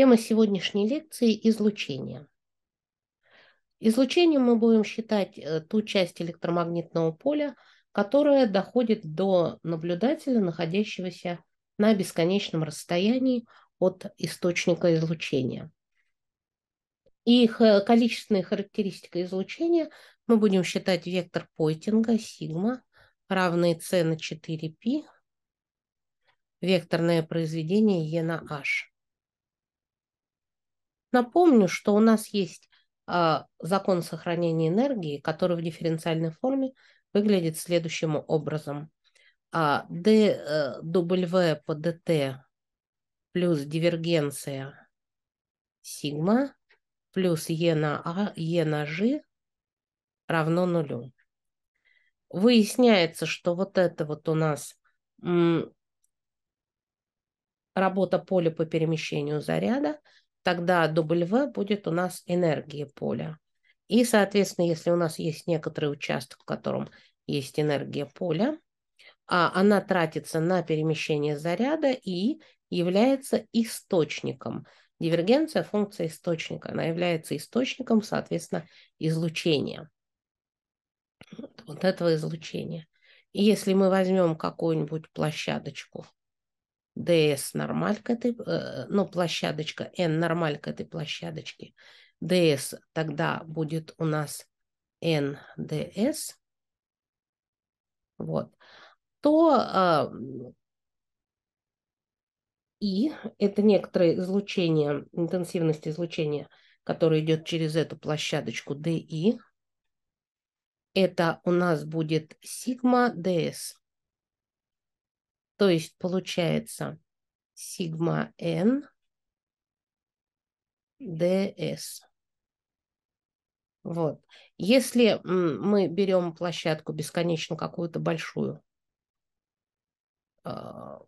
Тема сегодняшней лекции – излучение. Излучением мы будем считать э, ту часть электромагнитного поля, которая доходит до наблюдателя, находящегося на бесконечном расстоянии от источника излучения. И э, количественная характеристика излучения мы будем считать вектор Пойтинга сигма, равный c на 4π, векторное произведение e на h. Напомню, что у нас есть а, закон сохранения энергии, который в дифференциальной форме выглядит следующим образом. А, dW э, по dt плюс дивергенция сигма плюс E на А, E на G равно нулю. Выясняется, что вот это вот у нас работа поля по перемещению заряда тогда W будет у нас энергия поля. И, соответственно, если у нас есть некоторый участок, в котором есть энергия поля, а она тратится на перемещение заряда и является источником. Дивергенция – функция источника. Она является источником, соответственно, излучения. Вот этого излучения. И если мы возьмем какую-нибудь площадочку – DS нормалька этой, э, ну, площадочка, N нормалька этой площадочки. DS тогда будет у нас NDS. Вот. То а, И это некоторое излучение, интенсивность излучения, которое идет через эту площадочку DI. Это у нас будет сигма DS. То есть получается сигма n ds. Вот. Если мы берем площадку бесконечно какую-то большую а,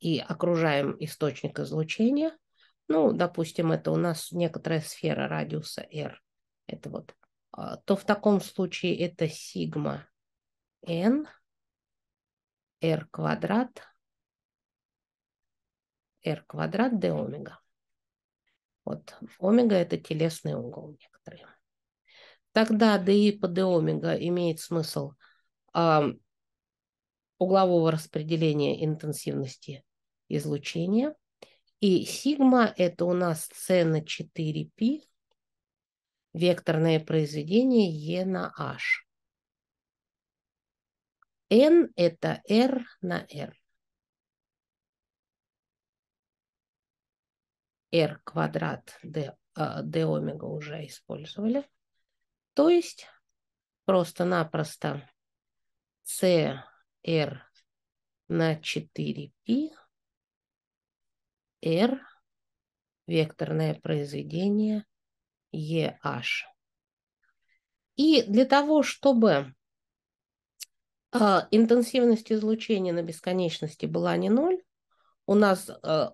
и окружаем источник излучения, ну, допустим, это у нас некоторая сфера радиуса R, это вот, а, то в таком случае это сигма n r квадрат r квадрат d омега. Вот, омега – это телесный угол некоторые. Тогда dI по d омега имеет смысл э, углового распределения интенсивности излучения. И сигма – это у нас c на 4π, векторное произведение e на h. n – это r на r. r квадрат d, э, d омега уже использовали. То есть просто-напросто CR на 4π R векторное произведение EH. И для того, чтобы э, интенсивность излучения на бесконечности была не ноль, у нас э,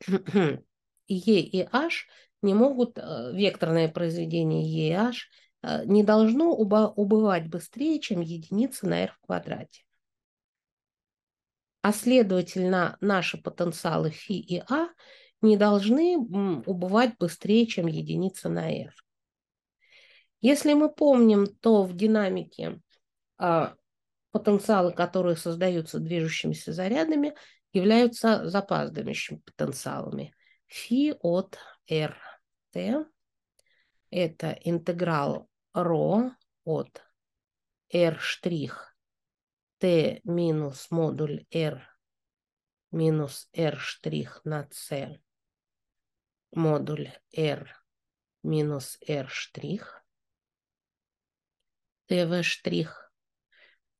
Е и H не могут, э, векторное произведение Е и H э, не должно убывать быстрее, чем единица на r в квадрате. А следовательно, наши потенциалы φ и А не должны убывать быстрее, чем единица на r. Если мы помним, то в динамике э, потенциалы, которые создаются движущимися зарядами, являются запаздывающими потенциалами фи от rt. Это интеграл ро от r' т минус модуль r минус r' на c модуль r минус r' штрих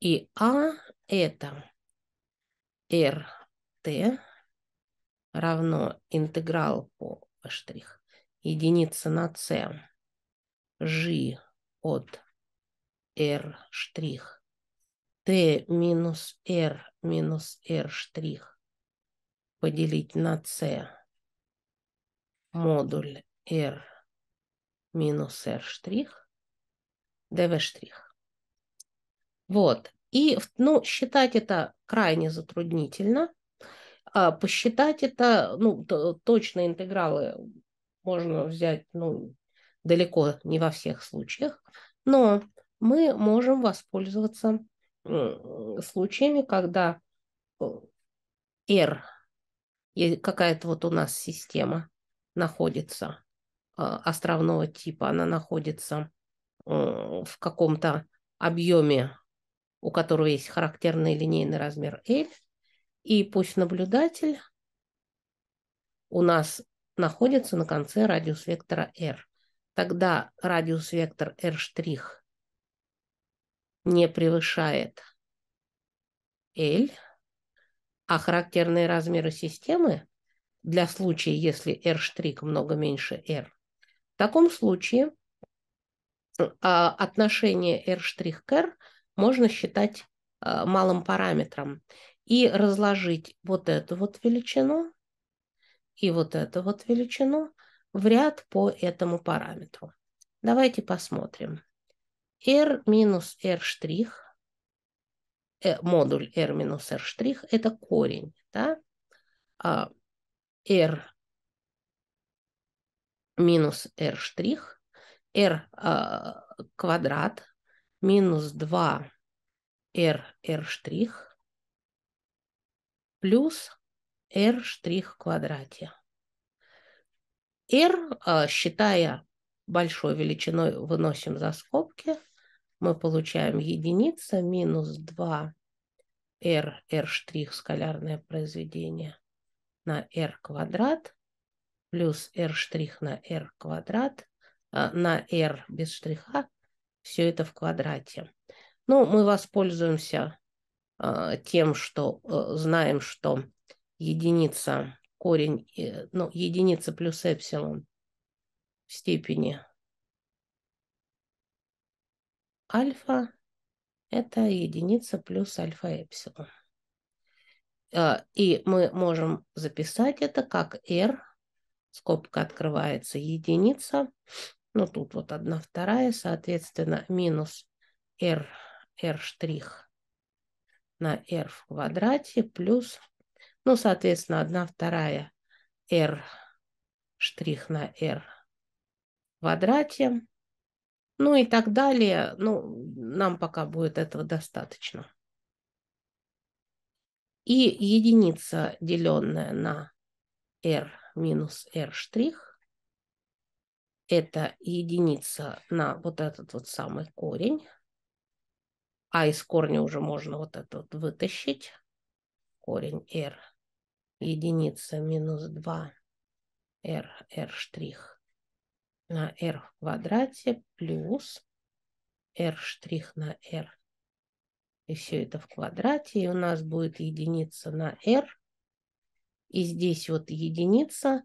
и а это rt равно интеграл по штрих единица на c g от r' t минус r минус r' поделить на c модуль r минус r' dv'. Вот. И ну, считать это крайне затруднительно, а, посчитать это, ну, точно интегралы можно взять, ну, далеко не во всех случаях, но мы можем воспользоваться случаями, когда R, какая-то вот у нас система находится а, островного типа, она находится в каком-то объеме, у которого есть характерный линейный размер L – и пусть наблюдатель у нас находится на конце радиус вектора R. Тогда радиус вектор R' не превышает L, а характерные размеры системы для случая, если R' много меньше R, в таком случае а, отношение R' к R можно считать а, малым параметром и разложить вот эту вот величину и вот эту вот величину в ряд по этому параметру. Давайте посмотрим. R минус R штрих, э, модуль R минус R штрих – это корень, да? А, R минус R штрих, R а, квадрат минус 2 R R штрих плюс r' в квадрате. r, а, считая большой величиной, выносим за скобки. Мы получаем единица минус 2 r, r' штрих скалярное произведение на r квадрат плюс r' штрих на r квадрат а, на r без штриха. Все это в квадрате. Ну, мы воспользуемся а, тем, что э, знаем, что единица корень, э, ну, единица плюс эпсилон в степени альфа – это единица плюс альфа эпсилон. А, и мы можем записать это как r, скобка открывается, единица, ну, тут вот одна вторая, соответственно, минус r, r штрих – на r в квадрате плюс, ну, соответственно, 1 вторая r штрих на r в квадрате. Ну и так далее. Ну, нам пока будет этого достаточно. И единица, деленная на r минус r штрих, это единица на вот этот вот самый корень а из корня уже можно вот это вот вытащить. Корень R. Единица минус 2. R, R штрих на R в квадрате плюс R штрих на R. И все это в квадрате. И у нас будет единица на R. И здесь вот единица,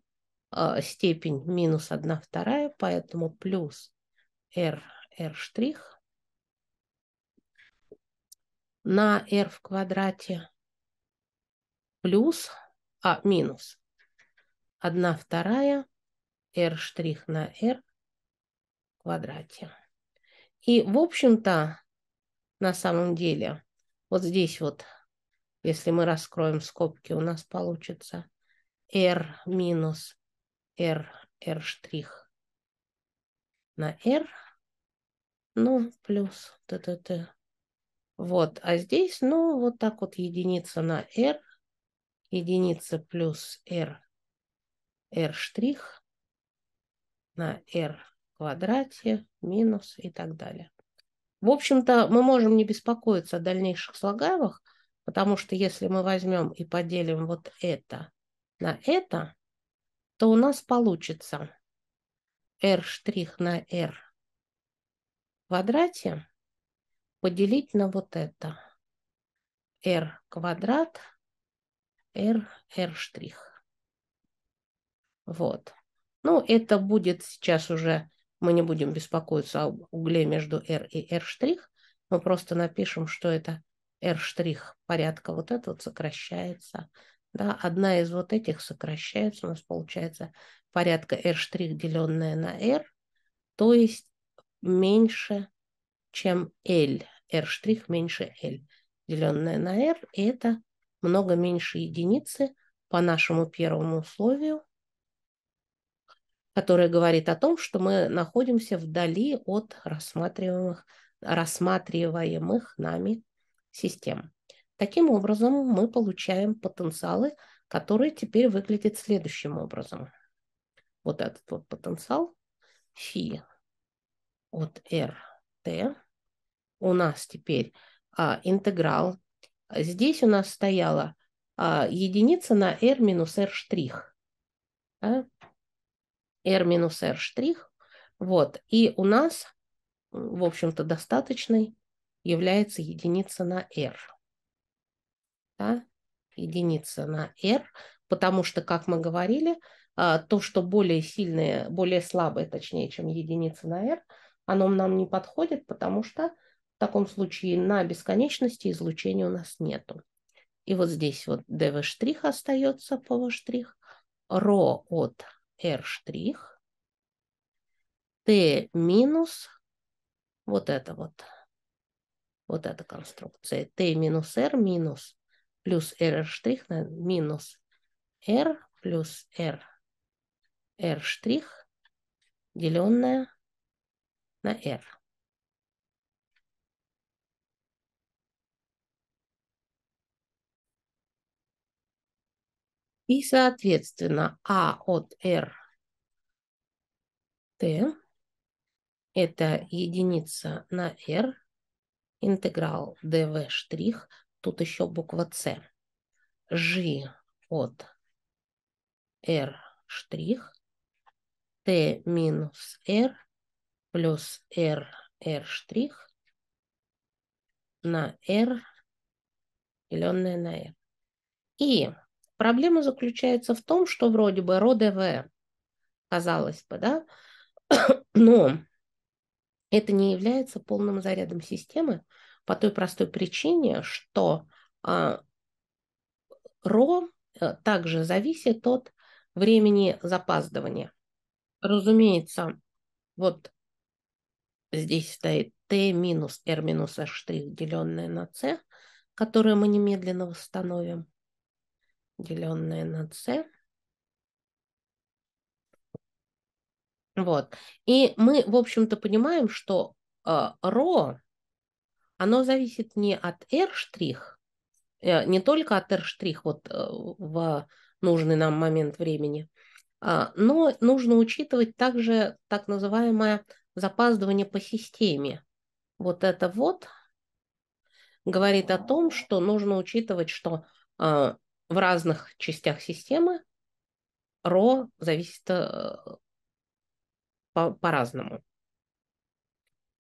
а, степень минус 1 вторая, поэтому плюс R, R штрих на r в квадрате плюс, а, минус 1 вторая r штрих на r в квадрате. И, в общем-то, на самом деле, вот здесь вот, если мы раскроем скобки, у нас получится r минус r, r штрих на r, ну, плюс т-т-т вот, а здесь, ну, вот так вот единица на R, единица плюс R, R штрих на R квадрате, минус и так далее. В общем-то, мы можем не беспокоиться о дальнейших слагаемых, потому что если мы возьмем и поделим вот это на это, то у нас получится R' штрих на R квадрате поделить на вот это. r квадрат, r, r штрих. Вот. Ну, это будет сейчас уже, мы не будем беспокоиться об угле между r и r штрих. Мы просто напишем, что это r штрих порядка вот это вот сокращается. Да, одна из вот этих сокращается, у нас получается порядка r штрих, деленное на r, то есть меньше, чем L r' меньше L, деленное на r, и это много меньше единицы по нашему первому условию, которое говорит о том, что мы находимся вдали от рассматриваемых, рассматриваемых нами систем. Таким образом, мы получаем потенциалы, которые теперь выглядят следующим образом. Вот этот вот потенциал фи от rt у нас теперь а, интеграл. Здесь у нас стояла а, единица на r минус r штрих. Да? r минус r штрих. Вот. И у нас, в общем-то, достаточной является единица на r. Да? Единица на r, потому что, как мы говорили, а, то, что более сильное, более слабое, точнее, чем единица на r, оно нам не подходит, потому что в таком случае на бесконечности излучения у нас нету. И вот здесь вот dv' штрих остается, по штрих, ρ от r' штрих, t минус вот это вот, вот эта конструкция, t минус r минус плюс r' штрих минус r плюс r r' штрих, деленное на r. И, соответственно, А от Р Т – это единица на R, интеграл dv штрих, тут еще буква С. G от R штрих, t минус R плюс R R штрих на R деленное на R. И Проблема заключается в том, что вроде бы РОДВ, казалось бы, да, но это не является полным зарядом системы по той простой причине, что а, РО э, также зависит от времени запаздывания. Разумеется, вот здесь стоит t минус r минус h' деленное на c, которое мы немедленно восстановим деленное на c. Вот. И мы, в общем-то, понимаем, что э, ро, э, оно зависит не от r', штрих, э, не только от r' штрих вот э, в нужный нам момент времени, а, но нужно учитывать также так называемое запаздывание по системе. Вот это вот говорит о том, что нужно учитывать, что э, в разных частях системы ро зависит э, по-разному.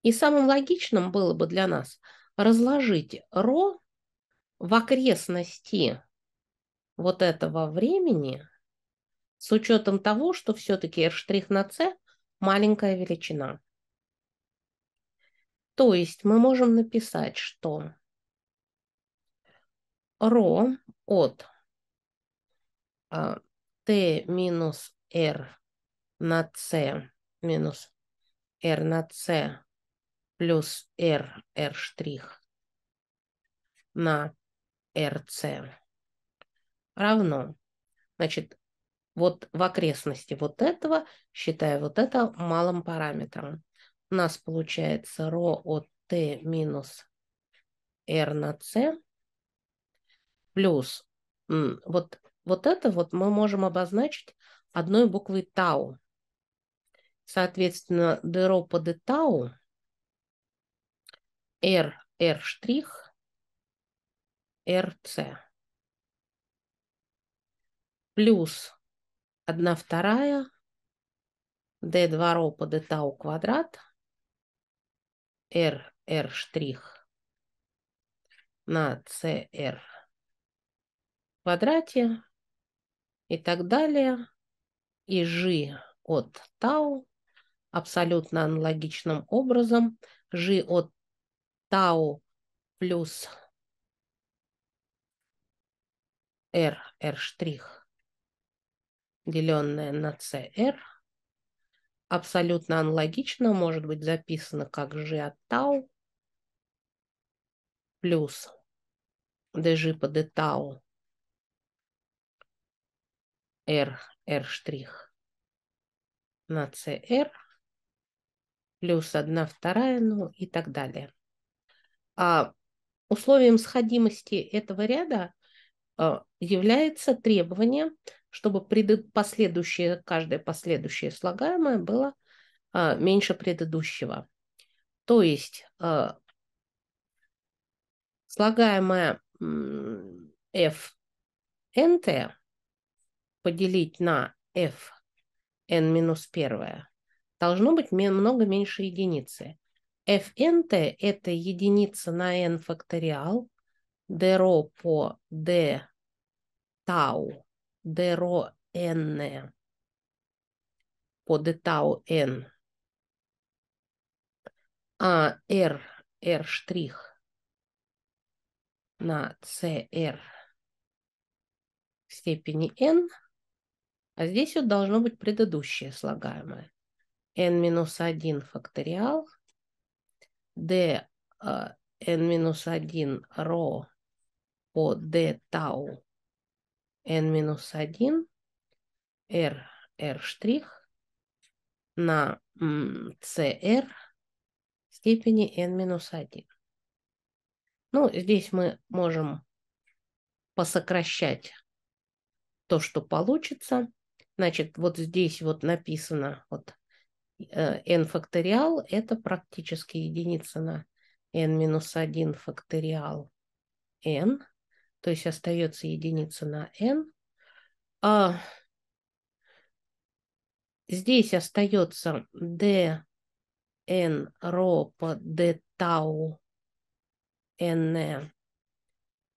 И самым логичным было бы для нас разложить ро в окрестности вот этого времени с учетом того, что все-таки R' на C маленькая величина. То есть мы можем написать, что ро от t а, минус r на c минус r на c плюс r r штрих на rc равно. Значит, вот в окрестности вот этого, считая вот это малым параметром, у нас получается ро от t минус r на c плюс вот вот это вот мы можем обозначить одной буквой тау. Соответственно, деропа де тау, R, R штрих, РЦ. Плюс 1 вторая, D2 ропа де тау квадрат, R, R штрих на CR квадрате и так далее. И жи от тау абсолютно аналогичным образом. Жи от тау плюс R, R штрих, деленное на CR, абсолютно аналогично, может быть записано как G от тау плюс dg по d тау R, R' на CR, плюс 1 вторая, ну и так далее. А условием сходимости этого ряда а, является требование, чтобы пред... последующее, каждое последующее слагаемое было а, меньше предыдущего. То есть а, слагаемое f nt поделить на f n минус первое должно быть много меньше единицы. t это единица на n факториал, d ро по d тау, ро n по d тау n, а r, r штрих на cr в степени n – а здесь вот должно быть предыдущее слагаемое. n-1 факториал, d а, n-1 ро по d тау n-1 r r' штрих на cr в степени n-1. Ну, здесь мы можем посокращать то, что получится – Значит, вот здесь вот написано вот э, n факториал – это практически единица на n-1 минус факториал n, то есть остается единица на n. А здесь остается d n ро по d tau n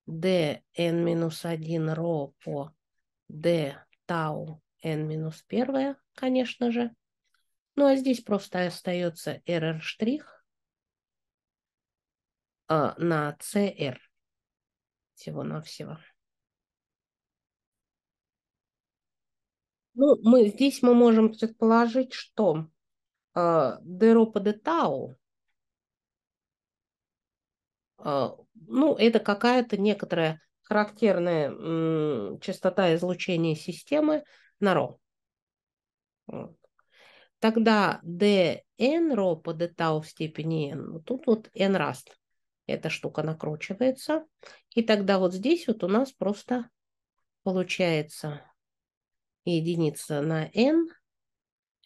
d n минус 1 ро по d tau n минус первое, конечно же. Ну, а здесь просто остается rr' штрих а, на cr всего-навсего. Ну, мы, здесь мы можем предположить, что э, деропа де тау, э, ну, это какая-то некоторая характерная частота излучения системы, на ро Тогда dn ρ по d в степени n, тут вот n раз эта штука накручивается. И тогда вот здесь вот у нас просто получается единица на n.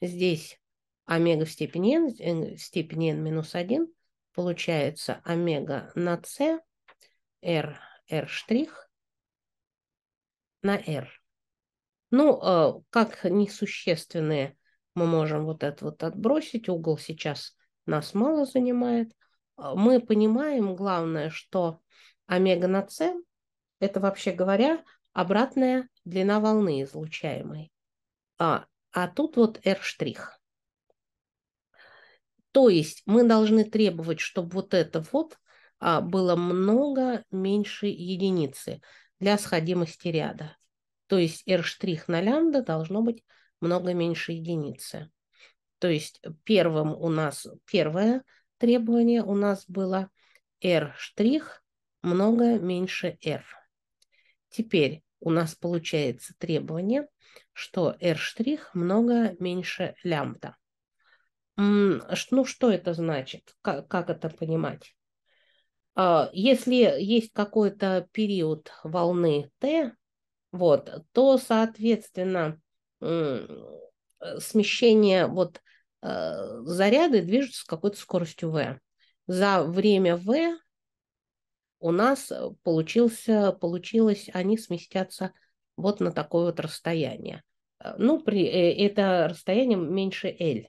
Здесь омега в степени n, в степени n минус 1 получается омега на c, r, r' штрих на r. Ну, а, как несущественные мы можем вот это вот отбросить. Угол сейчас нас мало занимает. А, мы понимаем, главное, что омега на С – это, вообще говоря, обратная длина волны излучаемой. А, а тут вот R'. То есть мы должны требовать, чтобы вот это вот а, было много меньше единицы для сходимости ряда. То есть R' на лямбда должно быть много меньше единицы. То есть первым у нас, первое требование у нас было R' много меньше R. Теперь у нас получается требование, что R' много меньше лямбда. Ну, что это значит? Как, как это понимать? А, если есть какой-то период волны t, вот, то, соответственно, э, смещение вот э, заряды движутся с какой-то скоростью v. За время v у нас э, получился, получилось, они сместятся вот на такое вот расстояние. Ну, при, это расстояние меньше L.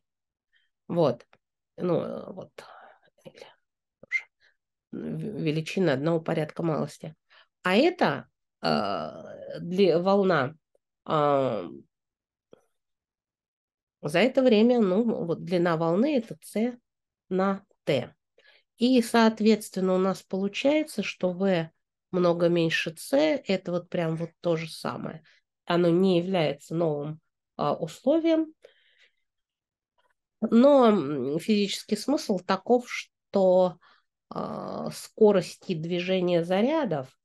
Вот. Ну, вот. Величина одного порядка малости. А это Э, для, волна. А, за это время, ну, вот длина волны это c на t. И, соответственно, у нас получается, что v много меньше c, это вот прям вот то же самое. Оно не является новым а, условием, но физический смысл таков, что а, скорости движения зарядов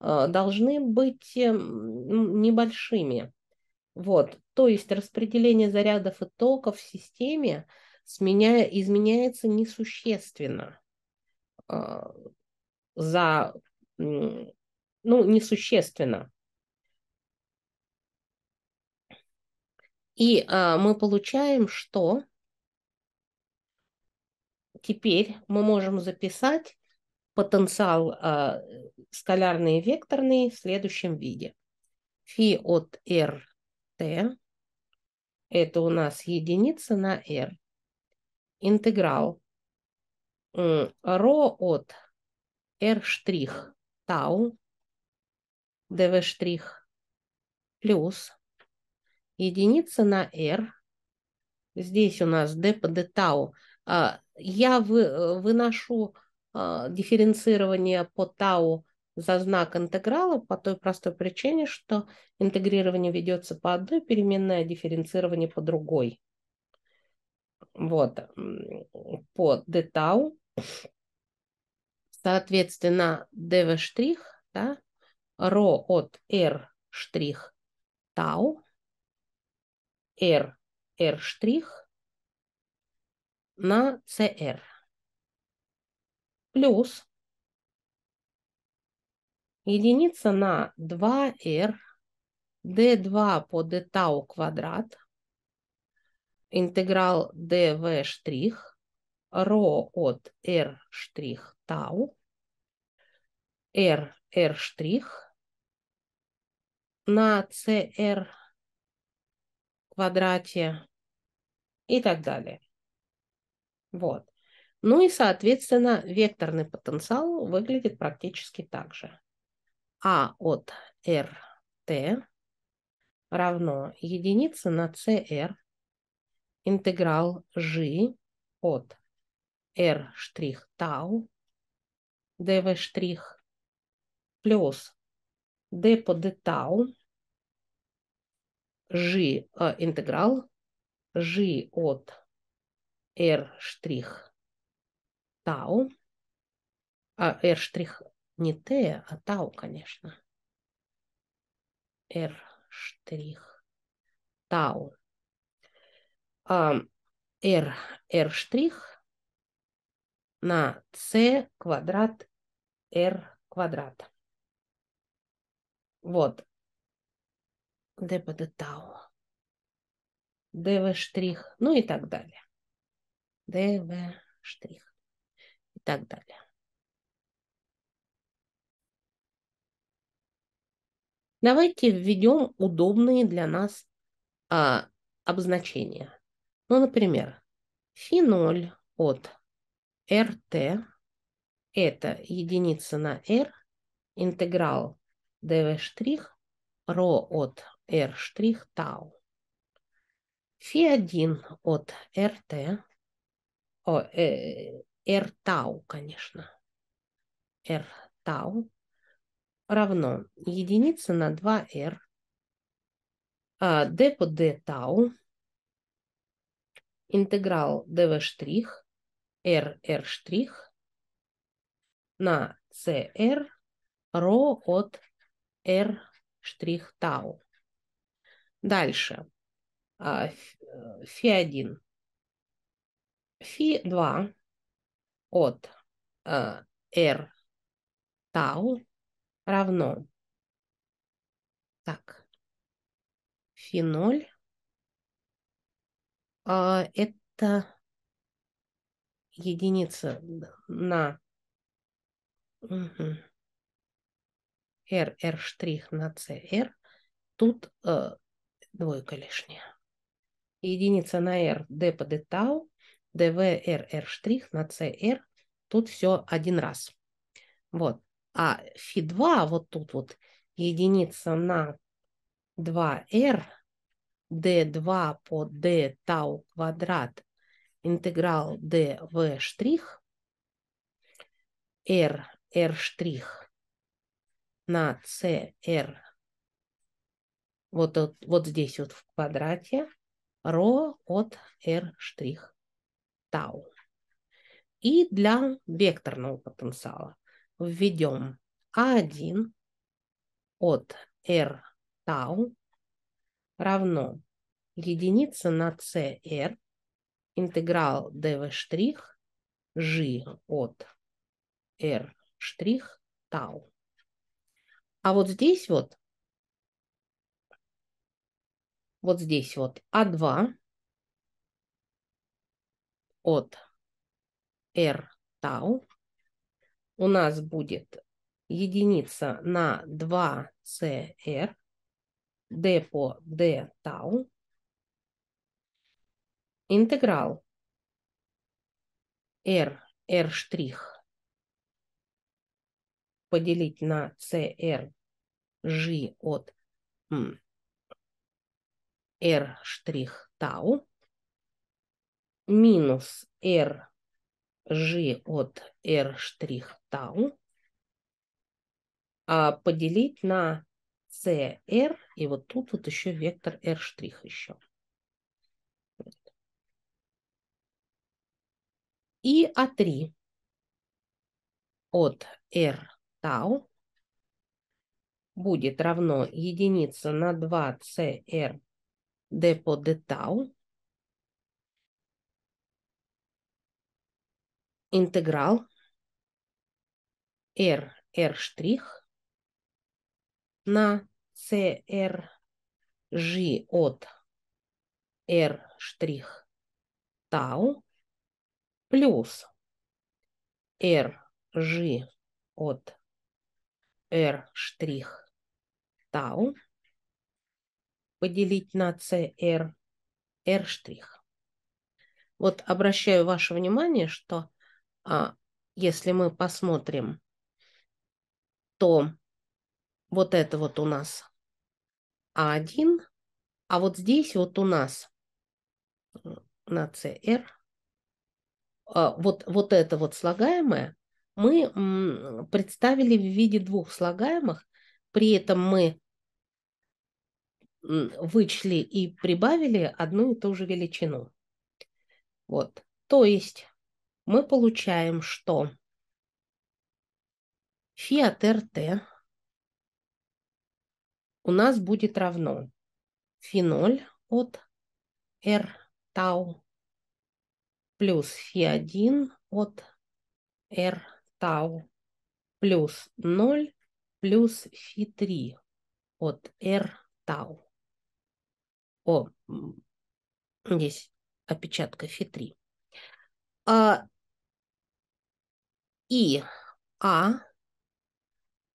Э, должны быть э, небольшими. Вот. То есть распределение зарядов и токов в системе сменяя изменяется несущественно э, за, ну, несущественно. И а, мы получаем, что теперь мы можем записать потенциал э, а, скалярный и векторный в следующем виде. Фи от R t это у нас единица на r. Интеграл ро от r' штрих тау dv' штрих плюс единица на r. Здесь у нас d по d тау. А, я э, выношу а, дифференцирование по тау за знак интеграла по той простой причине, что интегрирование ведется по одной переменной, а дифференцирование по другой. Вот, по d тау. Соответственно, dv штрих, да, ρ от r штрих тау, r, r штрих на cr плюс единица на 2r d2 по d тау квадрат интеграл dv штрих ро от r штрих тау r r штрих на cr квадрате и так далее. Вот. Ну и, соответственно, векторный потенциал выглядит практически так же. А от РТ равно единице на CR интеграл G от R' тау dv' плюс d по d тау g э, интеграл g от r' Тау. А R' не Т, а Тау, конечно. R' Тау. А R, R' на c квадрат r квадрат. Вот. d d тау. Дв штрих, ну и так далее. Дв штрих так далее. Давайте введем удобные для нас а, обозначения. Ну, например, фи феноль от РТ – это единица на R, интеграл dv' ρ от R' тау. Фи1 от РТ, о, э, тау, конечно. тау равно единица на 2R. А, d по d тау. Интеграл dv штрих. R, R штрих на CR ро от R штрих тау. Дальше. А, э, фи 1. Фи 2 от э, R тау равно так, феноль. Э, это единица на угу. R, R штрих на CR. Тут э, двойка лишняя. Единица на R D по D тау, DV R R штрих на CR Тут все один раз. Вот. А фи 2 вот тут вот единица на 2r d2 по d тау квадрат интеграл d в штрих r r штрих на c r вот, вот, вот здесь вот в квадрате ро от r штрих тау. И для векторного потенциала введем А1 от R тау равно единице на CR интеграл dv штрих g от r штрих тау. А вот здесь вот, вот здесь вот А2 от r тау, у нас будет единица на 2cr, d по d тау, интеграл r, r штрих поделить на cr g от r штрих тау минус r g от r' штрих tau, а поделить на cr, и вот тут вот еще вектор r' штрих еще. И А3 от r tau будет равно единице на 2 cr d по d tau. интеграл R, R' штрих на c r G от R' штрих тау плюс R G от R' штрих тау поделить на c R'. r штрих Вот обращаю ваше внимание, что а, если мы посмотрим, то вот это вот у нас А1, а вот здесь вот у нас э, на CR, а, вот, вот это вот слагаемое мы представили в виде двух слагаемых, при этом мы вычли и прибавили одну и ту же величину. Вот, то есть мы получаем что? Фи от РТ у нас будет равно фи 0 от R тау плюс фи 1 от R тау плюс 0 плюс фи 3 от R тау. О, здесь опечатка фи 3. А и А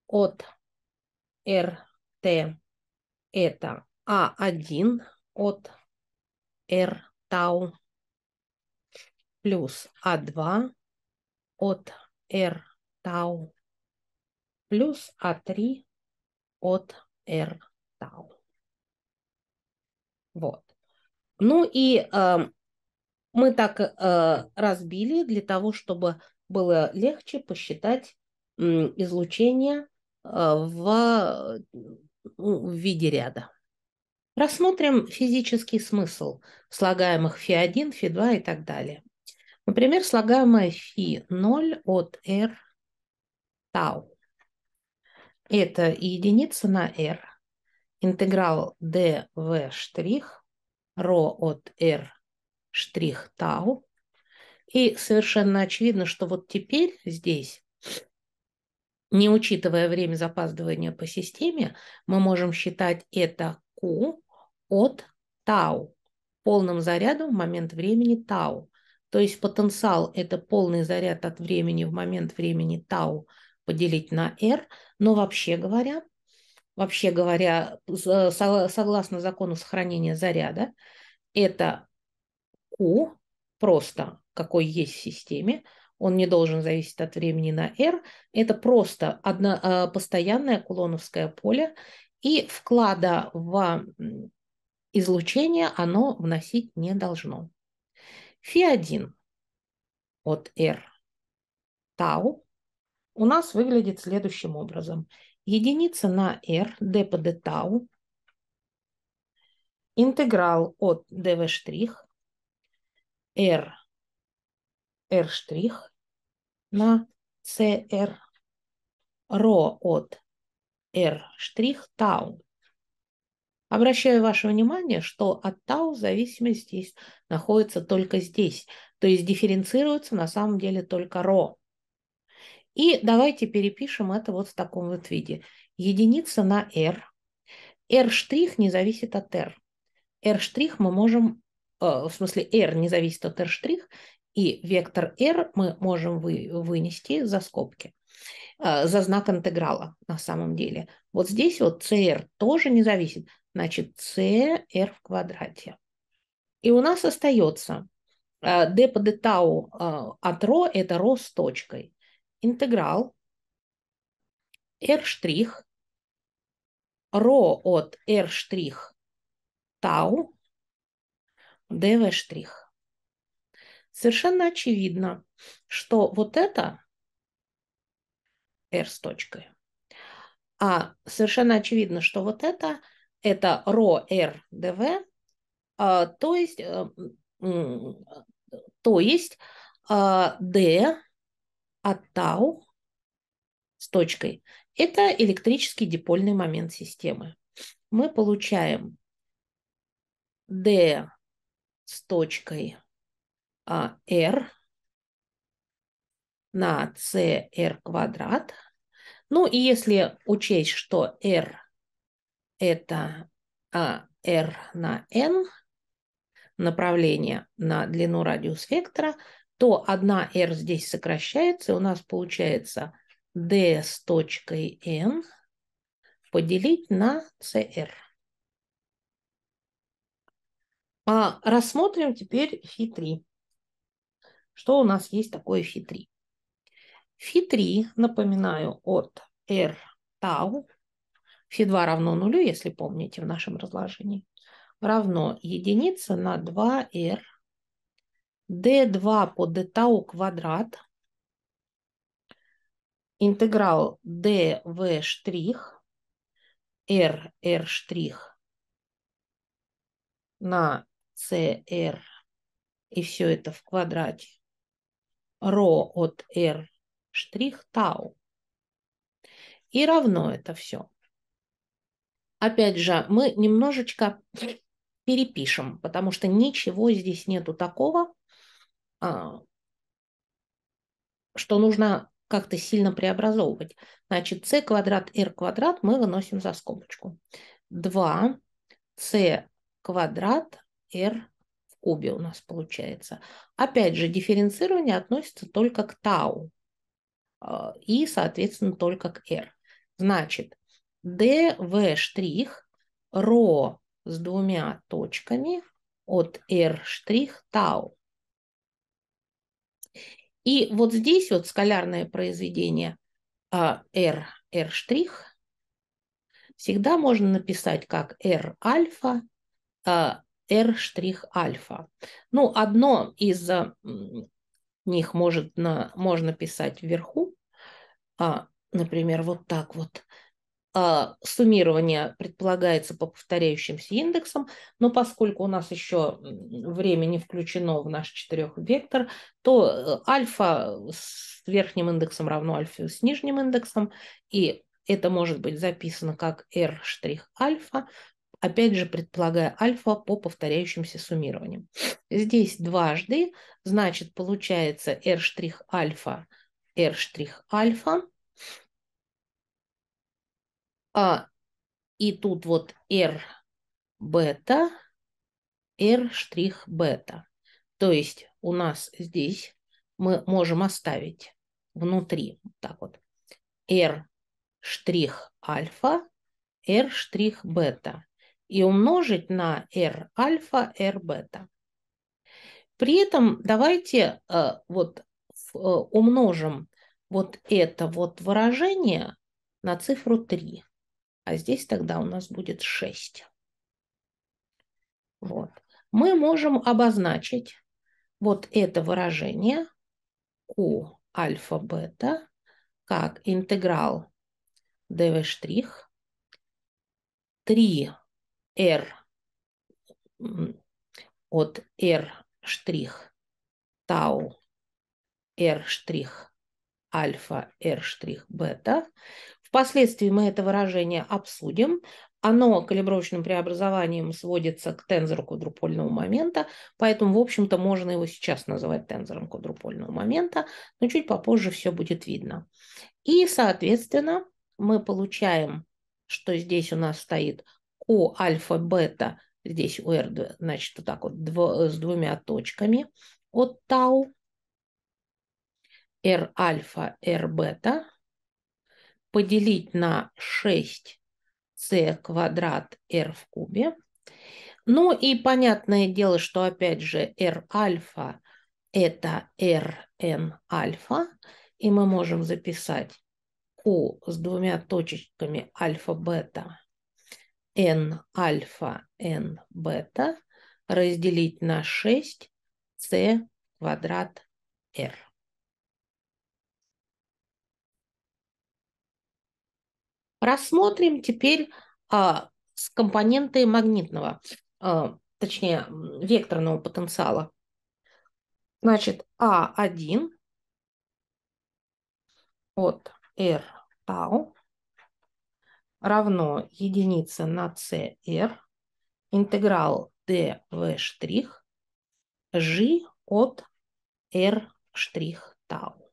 от РТ это А1 от р тау плюс А2 от р тау плюс А3 от р тау Вот. Ну и э, мы так э, разбили для того, чтобы было легче посчитать излучение а, в, ну, в виде ряда. Рассмотрим физический смысл слагаемых φ1, φ2 и так далее. Например, слагаемое φ0 от r тау. Это единица на r. Интеграл dv штрих ρ от r штрих тау и совершенно очевидно, что вот теперь здесь, не учитывая время запаздывания по системе, мы можем считать это Q от тау, полным зарядом в момент времени тау. То есть потенциал – это полный заряд от времени в момент времени тау поделить на r, но вообще говоря, вообще говоря, согласно закону сохранения заряда, это Q просто какой есть в системе, он не должен зависеть от времени на R. Это просто одно, а, постоянное кулоновское поле, и вклада в излучение оно вносить не должно. Фи1 от R тау у нас выглядит следующим образом. Единица на R, d по d тау, интеграл от dv' R R' на CR, ρ от R' тау. Обращаю ваше внимание, что от тау зависимость здесь находится только здесь, то есть дифференцируется на самом деле только ро. И давайте перепишем это вот в таком вот виде. Единица на r. r' не зависит от r. r' мы можем, э, в смысле r не зависит от r', и вектор r мы можем вы, вынести за скобки, э, за знак интеграла на самом деле. Вот здесь вот cr тоже не зависит. Значит, cr в квадрате. И у нас остается э, d по d тау э, от ρ – это ρ с точкой. Интеграл r штрих, ρ от r штрих тау, dv штрих совершенно очевидно, что вот это R с точкой. А совершенно очевидно, что вот это, это ро R dv, а, то есть, а, то есть а, d от тау с точкой. Это электрический дипольный момент системы. Мы получаем d с точкой а, r на cr квадрат. Ну и если учесть, что r это а, r на n, направление на длину радиус вектора, то одна r здесь сокращается, и у нас получается d с точкой n поделить на cr. А рассмотрим теперь фи 3 что у нас есть такое φ 3 φ 3 напоминаю, от r tau. φ 2 равно нулю, если помните в нашем разложении, равно единице на 2r, d2 по d tau квадрат, интеграл dv штрих, r, r штрих на cr, и все это в квадрате ро от r штрих тау. И равно это все. Опять же, мы немножечко перепишем, потому что ничего здесь нету такого, а, что нужно как-то сильно преобразовывать. Значит, c квадрат r квадрат мы выносим за скобочку. 2 c квадрат r кубе у нас получается. Опять же, дифференцирование относится только к тау а, и, соответственно, только к r. Значит, dv' ро с двумя точками от r' штрих тау. И вот здесь вот скалярное произведение а, r, r' штрих всегда можно написать как r альфа, а, R' альфа. Ну, одно из э, них может на, можно писать вверху, а, например, вот так вот. А, суммирование предполагается по повторяющимся индексам, но поскольку у нас еще время не включено в наш четырехвектор, то э, альфа с верхним индексом равно альфе с нижним индексом, и это может быть записано как R' альфа, опять же предполагая альфа по повторяющимся суммированиям. Здесь дважды, значит, получается R' альфа, R' альфа. А, и тут вот R бета, R' бета. То есть у нас здесь мы можем оставить внутри, вот так вот, R' альфа, R' бета и умножить на r альфа, r бета. При этом давайте э, вот э, умножим вот это вот выражение на цифру 3. А здесь тогда у нас будет 6. Вот. Мы можем обозначить вот это выражение Q альфа бета как интеграл dv штрих 3 R от R' тау R' альфа R' бета. Впоследствии мы это выражение обсудим. Оно калибровочным преобразованием сводится к тензору квадрупольного момента, поэтому, в общем-то, можно его сейчас называть тензором квадрупольного момента, но чуть попозже все будет видно. И, соответственно, мы получаем, что здесь у нас стоит у альфа, бета, здесь УР, значит, вот так вот дво, с двумя точками от тау, R альфа, R бета, поделить на 6c квадрат r в кубе. Ну и понятное дело, что опять же r альфа это rn альфа, и мы можем записать q с двумя точечками альфа-бета n альфа, n бета разделить на 6c квадрат r. Рассмотрим теперь а, с компоненты магнитного, а, точнее векторного потенциала. Значит, А1 от R тау равно единице на CR, интеграл dv' g от r' тау.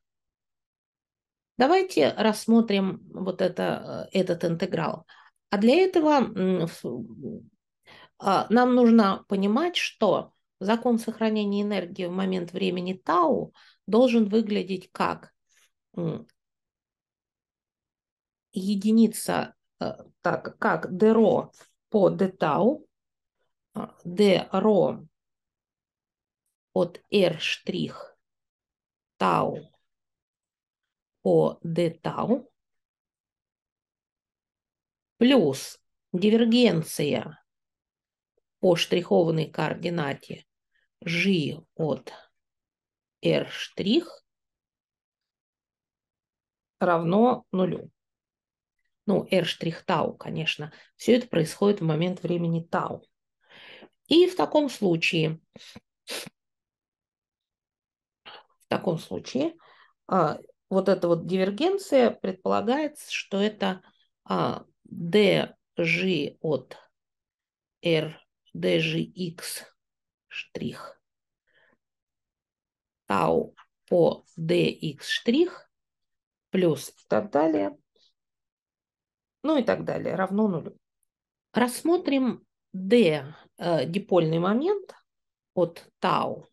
Давайте рассмотрим вот это, э, этот интеграл. А для этого а, нам нужно понимать, что закон сохранения энергии в момент времени тау должен выглядеть как единица Э, так как деро по детау, а, деро от R' тау по детау плюс дивергенция по штрихованной координате g от R' равно нулю ну, R' штрих Тау, конечно, все это происходит в момент времени Тау. И в таком случае, в таком случае, а, вот эта вот дивергенция предполагается, что это а, dg от r x штрих тау по dx штрих плюс и так далее ну и так далее, равно нулю. Рассмотрим D, э, дипольный момент от тау.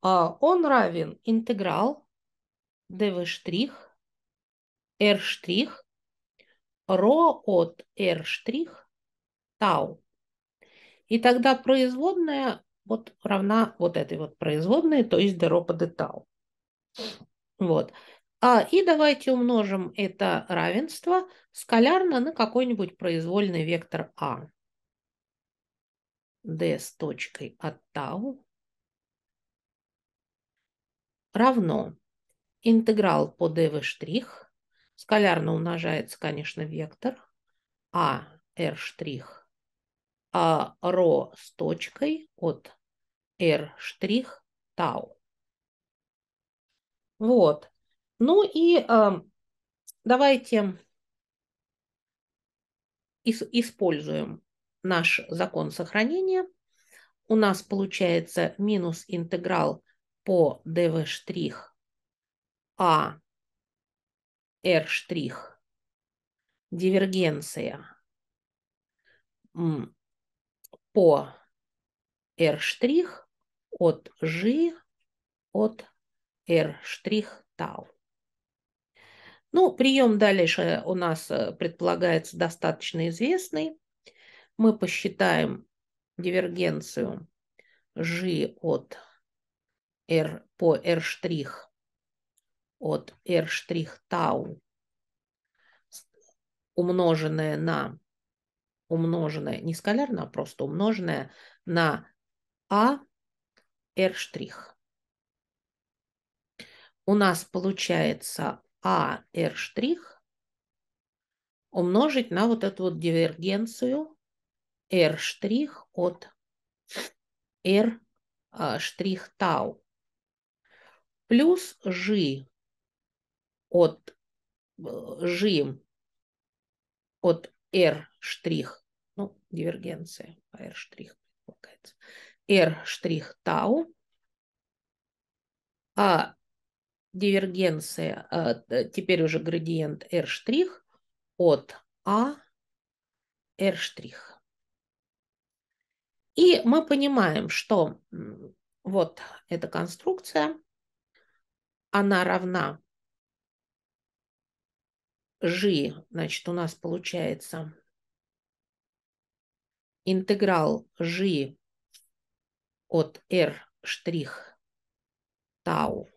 Он равен интеграл dv' r' ρ от r' tau. И тогда производная вот равна вот этой вот производной, то есть d ρ по d тау. Вот. А, и давайте умножим это равенство скалярно на какой-нибудь произвольный вектор А. D с точкой от тау равно интеграл по dv' скалярно умножается, конечно, вектор А r' а ро с точкой от r' тау. Вот. Ну и э, давайте используем наш закон сохранения. У нас получается минус интеграл по dv штрих а r штрих дивергенция по r штрих от g от r штрих тау. Ну, прием дальше у нас э, предполагается достаточно известный. Мы посчитаем дивергенцию g от r по r' штрих от r' штрих тау умноженное на умноженное, не скалярно а просто умноженное на а r'. штрих. У нас получается а R' умножить на вот эту вот дивергенцию R' от R' тау. Плюс G от э, G от R' ну, дивергенция по R' предполагается, R' тау, а дивергенции, а, э, теперь уже градиент R' от А R'. И мы понимаем, что вот эта конструкция, она равна g, значит, у нас получается интеграл g от r' тау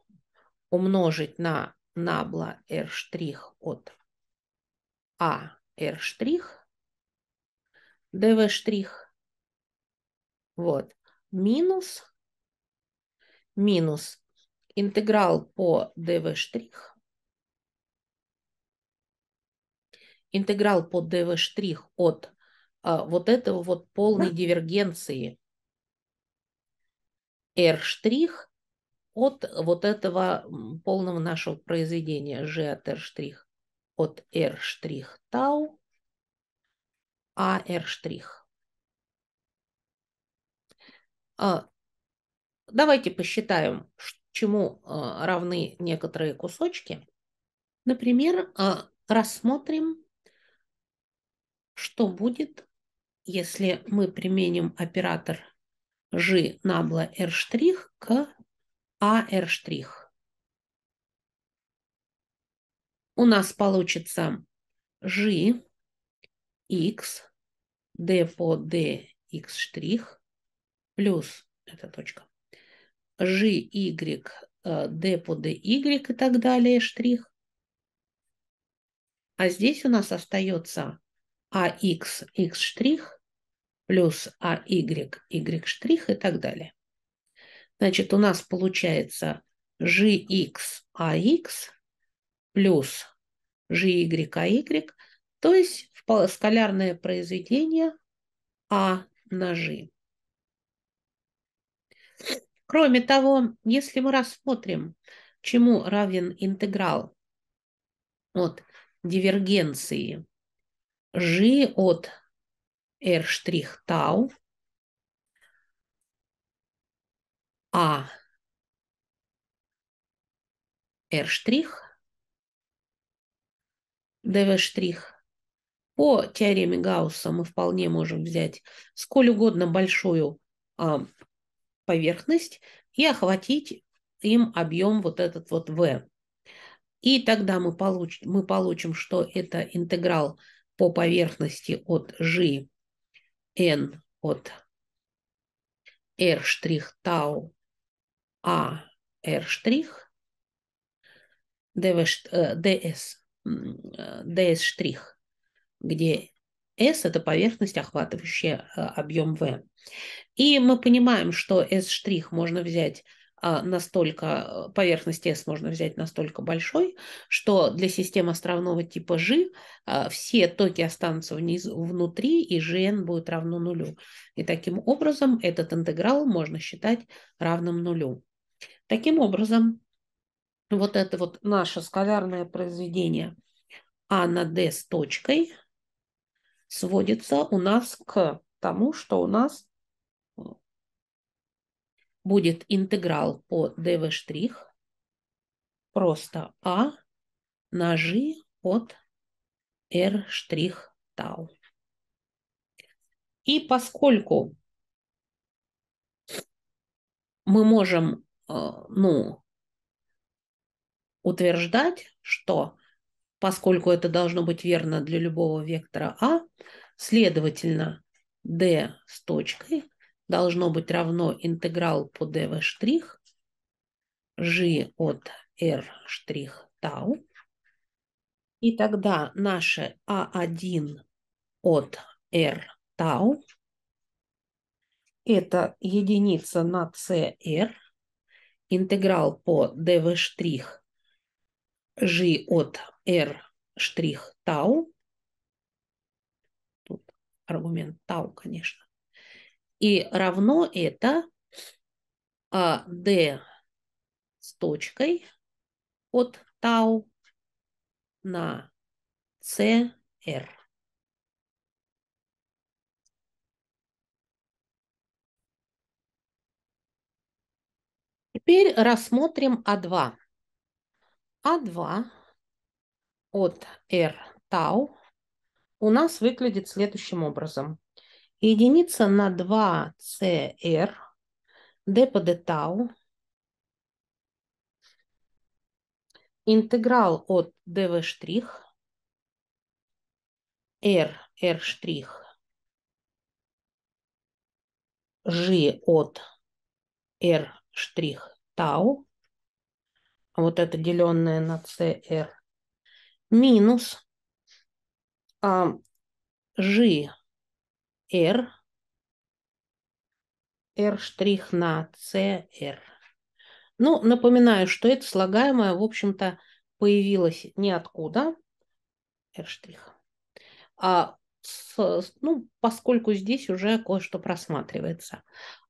умножить на набла R' от А R', dv', вот, минус, минус интеграл по dv', интеграл по dv' от а, вот этого вот полной дивергенции R' от вот этого полного нашего произведения G от R' от R' тау, а R'. А, давайте посчитаем, чему а, равны некоторые кусочки. Например, а, рассмотрим, что будет, если мы применим оператор G набла R' к штрих У нас получится G, X, D по D, X' штрих плюс, это точка, G, Y, D по D, Y и так далее, штрих. А здесь у нас остается AX, X' штрих плюс AY, Y' штрих и так далее. Значит, у нас получается gxax а плюс gy, а то есть скалярное произведение а на g. Кроме того, если мы рассмотрим, чему равен интеграл от дивергенции g от r' тау, А R', DV'. По теореме Гаусса мы вполне можем взять сколь угодно большую а, поверхность и охватить им объем вот этот вот V. И тогда мы, получ, мы получим, что это интеграл по поверхности от G n от R' тау а R', DS, э, э, штрих, где S – это поверхность, охватывающая э, объем V. И мы понимаем, что S' штрих можно взять а, настолько, поверхность S можно взять настолько большой, что для систем островного типа G все токи останутся вниз, внутри, и Gn будет равно нулю. И таким образом этот интеграл можно считать равным нулю. Таким образом, вот это вот наше скалярное произведение А на D с точкой сводится у нас к тому, что у нас будет интеграл по штрих просто А на g от r' штрих тау. И поскольку мы можем а, ну, утверждать, что поскольку это должно быть верно для любого вектора А, следовательно, D с точкой должно быть равно интеграл по dv штрих g от r штрих тау. И тогда наше А1 от r тау это единица на CR Интеграл по dv' штрих g от r штрих тау. Тут аргумент tau конечно. И равно это а, d с точкой от tau на cr. Теперь рассмотрим А2. А2 от R тау у нас выглядит следующим образом. Единица на 2CR d по d тау интеграл от dv штрих r r штрих g от r штрих тау, вот это деленное на CR, э. минус а, G R штрих на CR. Ну, напоминаю, что это слагаемое, в общем-то, появилось ниоткуда. R штрих. А, с, ну, поскольку здесь уже кое-что просматривается.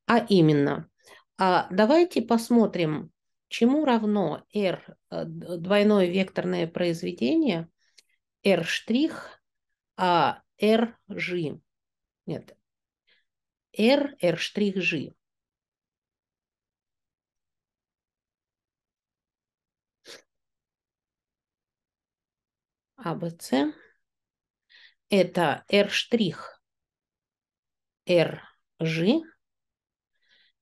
А именно, а давайте посмотрим, чему равно R э, двойное векторное произведение R' штрих, а RG. Нет, R, R' G. АБЦ это R' RG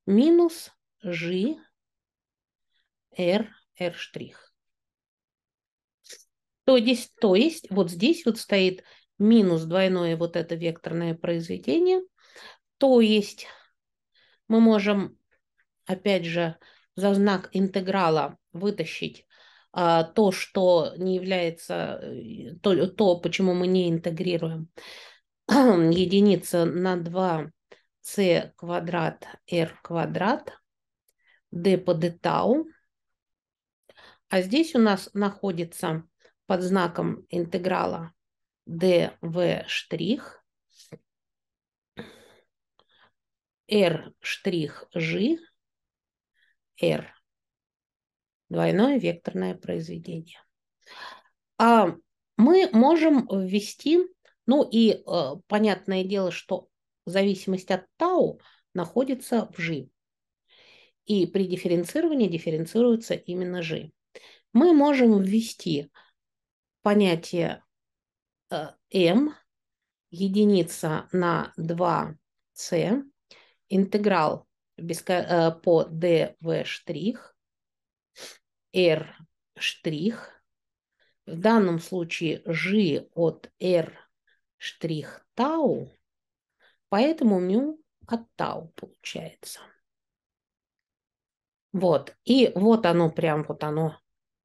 минус g r r штрих. То есть, то есть вот здесь вот стоит минус двойное вот это векторное произведение. То есть мы можем, опять же, за знак интеграла вытащить а, то, что не является, э, то, то, почему мы не интегрируем единица на 2 c квадрат R квадрат, D под тау. А здесь у нас находится под знаком интеграла dv штрих, r штрих g, r. Двойное векторное произведение. А мы можем ввести, ну и э, понятное дело, что зависимость от тау находится в жи, И при дифференцировании дифференцируется именно жи. Мы можем ввести понятие э, m, единица на 2c, интеграл э, по dv штрих, r штрих, в данном случае g от r штрих тау Поэтому мю от тау получается. Вот. И вот оно прям, вот оно,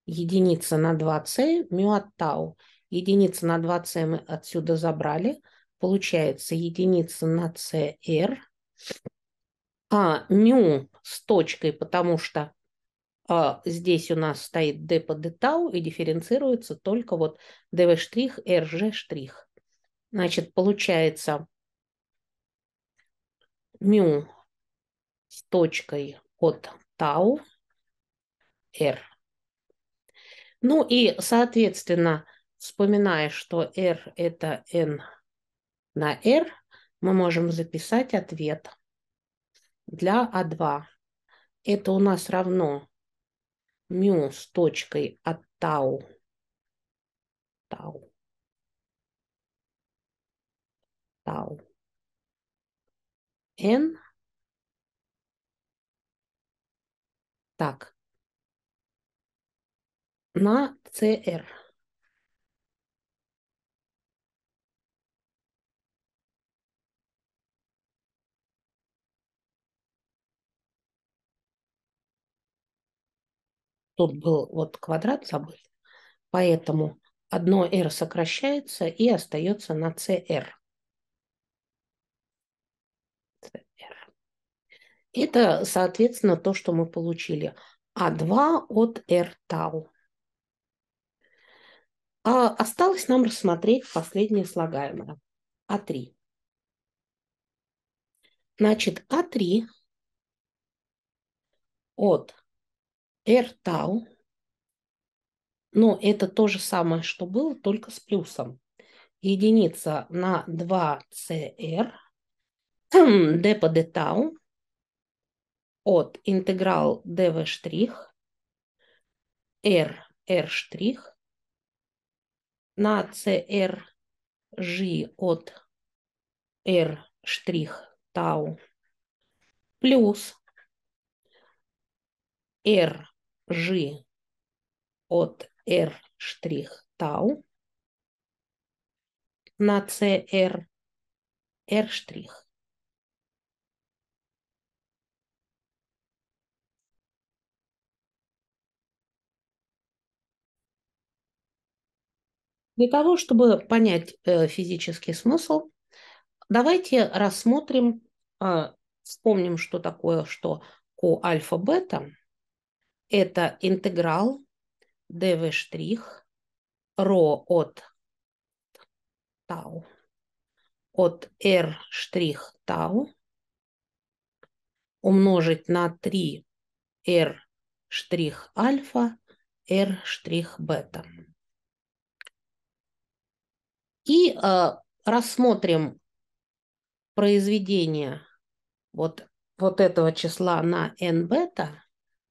единица на 2c, мю от тау. Единица на 2c мы отсюда забрали. Получается единица на cr. А мю с точкой, потому что а, здесь у нас стоит d по d тау и дифференцируется только вот dv штрих, rg штрих. Значит, получается μιου с точкой от тау r. Ну и, соответственно, вспоминая, что r это n на r, мы можем записать ответ для А2. Это у нас равно μ с точкой от тау, тау, тау N. Так. На CR. Тут был вот квадрат забыл, Поэтому одно R сокращается и остается на CR. Это, соответственно, то, что мы получили. А2 от R-тау. А осталось нам рассмотреть последнее слагаемое. А3. Значит, А3 от R-тау, но это то же самое, что было, только с плюсом. Единица на 2CR, d по d тау от интеграл dv штрих r r штрих на cr g от r штрих тау плюс r g от r штрих тау на cr r штрих Для того, чтобы понять э, физический смысл, давайте рассмотрим, а, вспомним, что такое, что ко альфа-бета – это интеграл dv' ро от тау от r' тау умножить на 3 r' альфа r' бета. И э, рассмотрим произведение вот, вот этого числа на n бета,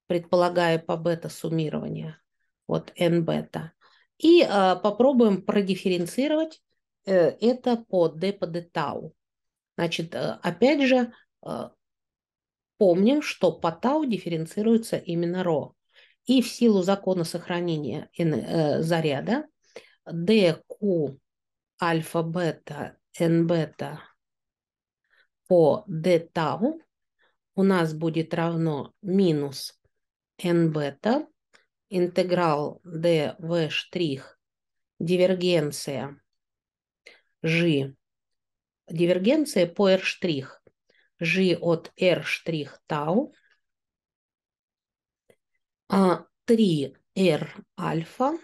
предполагая по бета суммирование, вот n бета, и э, попробуем продифференцировать э, это по d по d tau. Значит, э, опять же, э, помним, что по tau дифференцируется именно ρ. И в силу закона сохранения э, заряда dq альфа, бета, n-бета по d тау у нас будет равно минус n-бета, интеграл dv штрих, дивергенция g, дивергенция по r штрих, g от r штрих тау, 3 а r альфа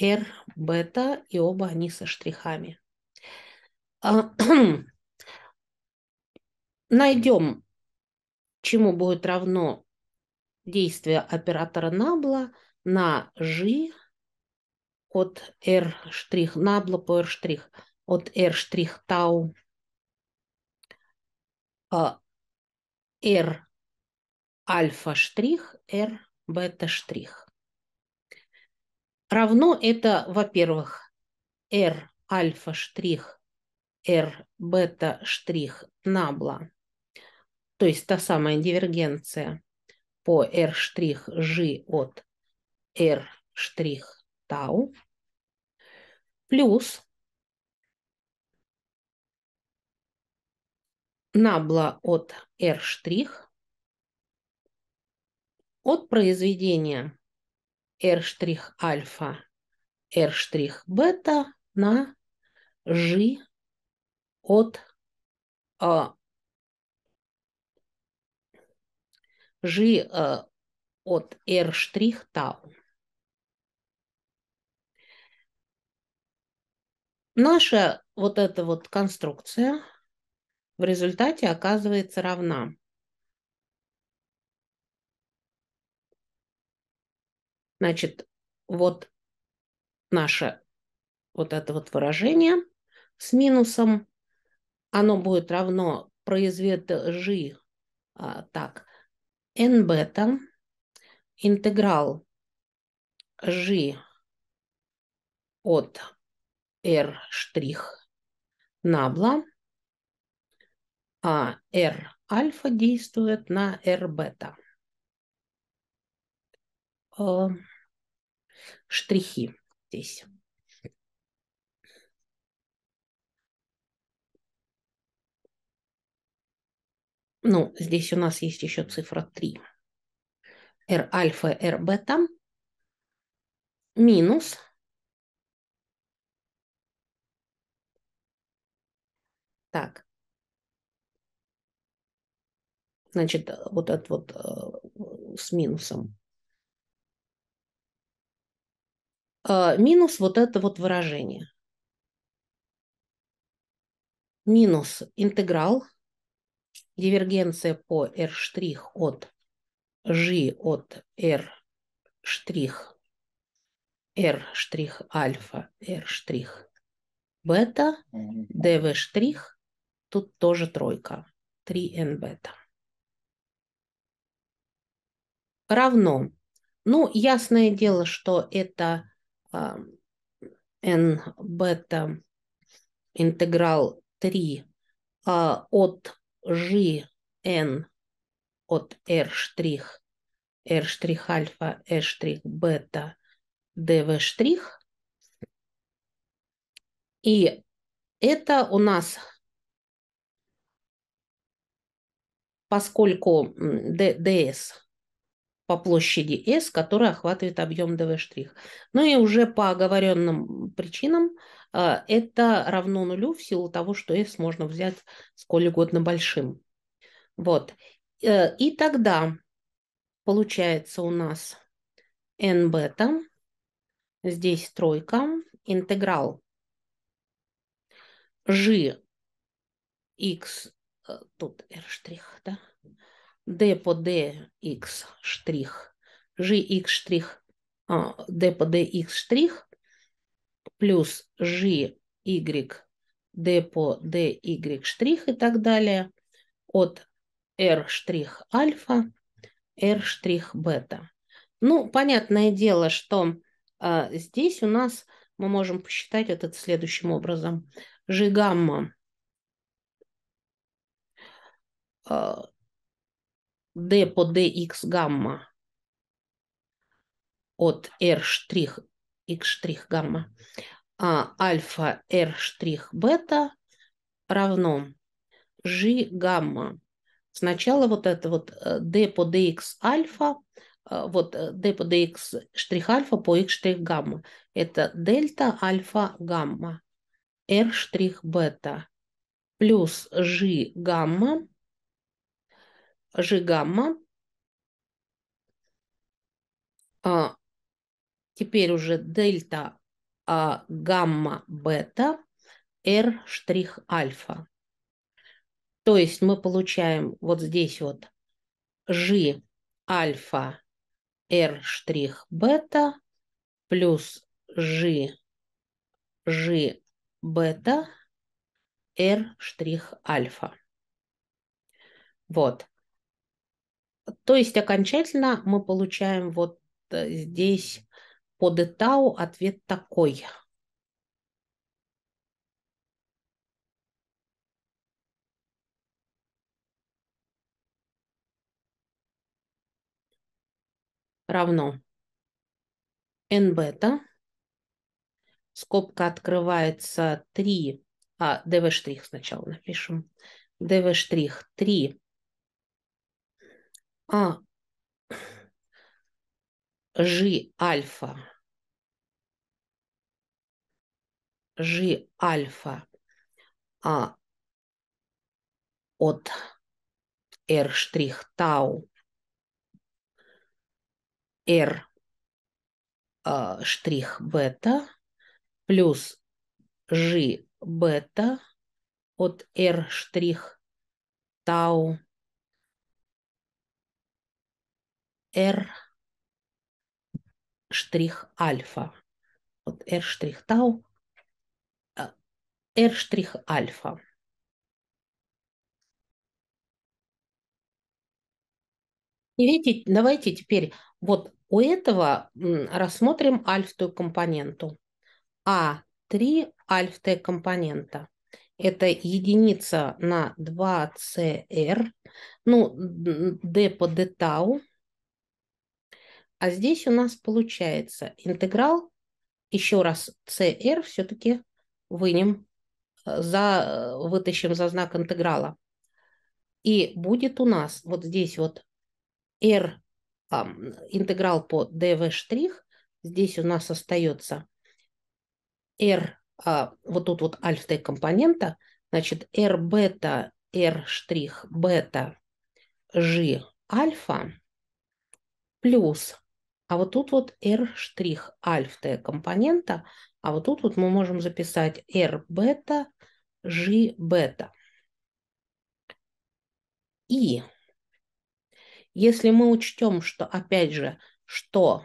R, бета, и оба они со штрихами. А, найдем, чему будет равно действие оператора набла на G от R' штрих, набла по R' штрих, от R' штрих тау а, R альфа штрих, R бета штрих. Равно это, во-первых, R альфа штрих, R бета штрих набла, то есть та самая дивергенция по R штрих G от R штрих тау, плюс набла от R штрих от произведения R' альфа, R' бета на G от а, G а, от R' тау. Наша вот эта вот конструкция в результате оказывается равна Значит, вот наше вот это вот выражение с минусом, оно будет равно произведжи а, так, n бета интеграл g от r штрих набла, а r альфа действует на r бета. А, штрихи здесь. Ну, здесь у нас есть еще цифра 3. R альфа, R бета минус Так. Значит, э, вот этот вот э, с минусом Э, минус вот это вот выражение. Минус интеграл, дивергенция по R' от G от R' R' альфа, R' бета, dv штрих, тут тоже тройка, 3n бета. Равно. Ну, ясное дело, что это n-бета интеграл 3 а от g n от r штрих r штрих альфа r штрих бета dv штрих. И это у нас, поскольку ds по площади S, которая охватывает объем dv'. штрих, Ну и уже по оговоренным причинам э, это равно нулю в силу того, что S можно взять сколь угодно большим. Вот. Э, и тогда получается у нас n бета, здесь тройка, интеграл g x, э, тут r штрих, да, d по dx штрих, gx штрих, d а, по dx штрих плюс gy d по dy штрих и так далее от r штрих альфа, r штрих бета. Ну, понятное дело, что а, здесь у нас мы можем посчитать этот следующим образом. G гамма а, d по dx гамма от r штрих x штрих гамма а альфа r штрих бета равно g гамма. Сначала вот это вот d э, по dx альфа, э, вот d э, по dx штрих альфа по x штрих гамма. Это дельта альфа гамма r штрих бета плюс g гамма жигамма А, теперь уже дельта а, гамма бета R штрих альфа. То есть мы получаем вот здесь вот G альфа R штрих бета плюс G G бета R штрих альфа. Вот. То есть окончательно мы получаем вот э, здесь по детау ответ такой. равно n бета, скобка открывается 3, а dv штрих сначала напишем, dv штрих 3 а. Жи альфа. Жи альфа. А. От R штрих тау. R а, штрих бета плюс G бета от R штрих тау R штрих альфа. Вот R штрих тау, а, R штрих альфа. И видите, давайте теперь вот у этого рассмотрим альфтую компоненту. А3 альфтая компонента. Это единица на 2CR, ну, D по D тау, а здесь у нас получается интеграл, еще раз CR все-таки вынем, э, за, э, вытащим за знак интеграла. И будет у нас вот здесь вот R, а, интеграл по dv штрих, здесь у нас остается R, а, вот тут вот альфа компонента, значит R бета, R штрих бета, G альфа плюс а вот тут вот R' штрих альф компонента, а вот тут вот мы можем записать R бета, G бета. И если мы учтем, что, опять же, что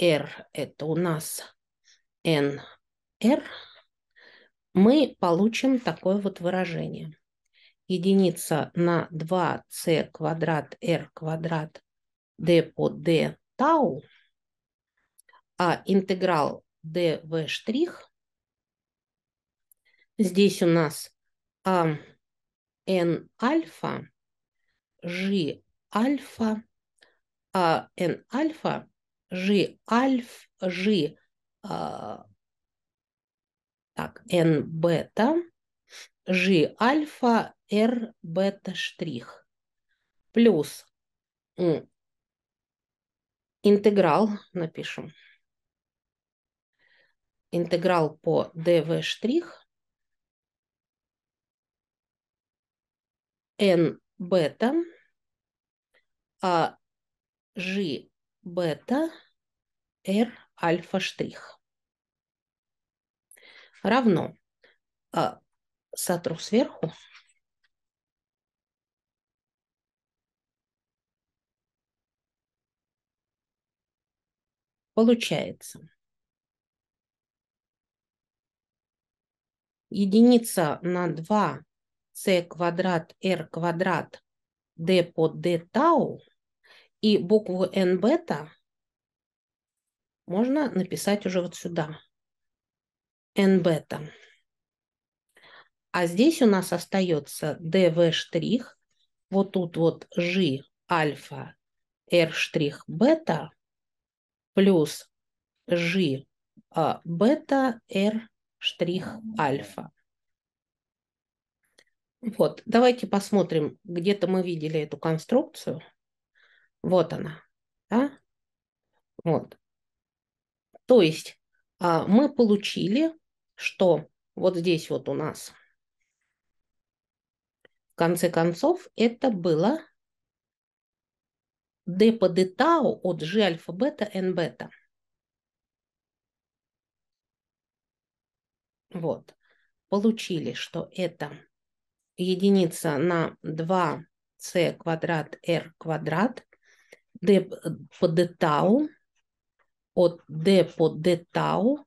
R это у нас NR, мы получим такое вот выражение единица на 2c квадрат r квадрат d по d тау, а интеграл dv штрих, здесь у нас а, n альфа, g альфа, а n альфа, g альф, g а, так, n бета, G альфа R бета штрих плюс интеграл, напишем, интеграл по dv штрих n бета а g бета r альфа штрих равно а сотру сверху. Получается. Единица на 2 c квадрат r квадрат d под d тау и букву n бета можно написать уже вот сюда. n бета. А здесь у нас остается dv штрих, вот тут вот g альфа r штрих бета плюс g а, бета r штрих альфа. Вот, давайте посмотрим, где-то мы видели эту конструкцию. Вот она, да? Вот. То есть а, мы получили, что вот здесь вот у нас конце концов, это было d по d tau от g альфа бета n бета. Вот. Получили, что это единица на 2c квадрат r квадрат d по d tau от d по d tau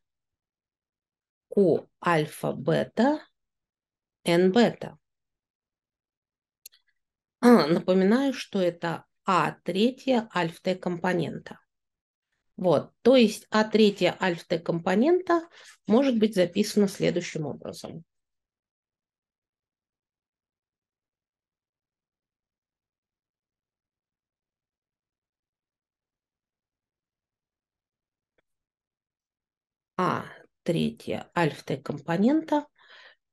q альфа бета n бета. А, напоминаю, что это А3 альф-Т компонента. Вот, то есть А3 альф-Т компонента может быть записано следующим образом. А третья альф-Т компонента,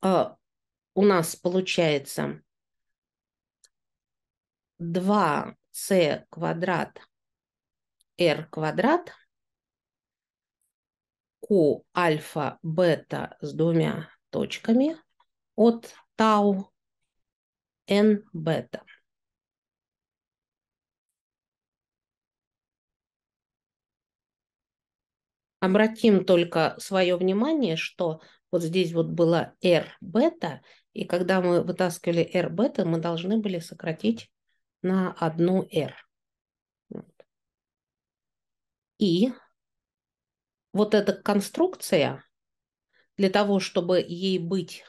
э, у нас получается 2c квадрат r квадрат q альфа бета с двумя точками от тау n бета. Обратим только свое внимание, что вот здесь вот было r бета, и когда мы вытаскивали r бета, мы должны были сократить на одну R. И вот эта конструкция, для того, чтобы ей быть,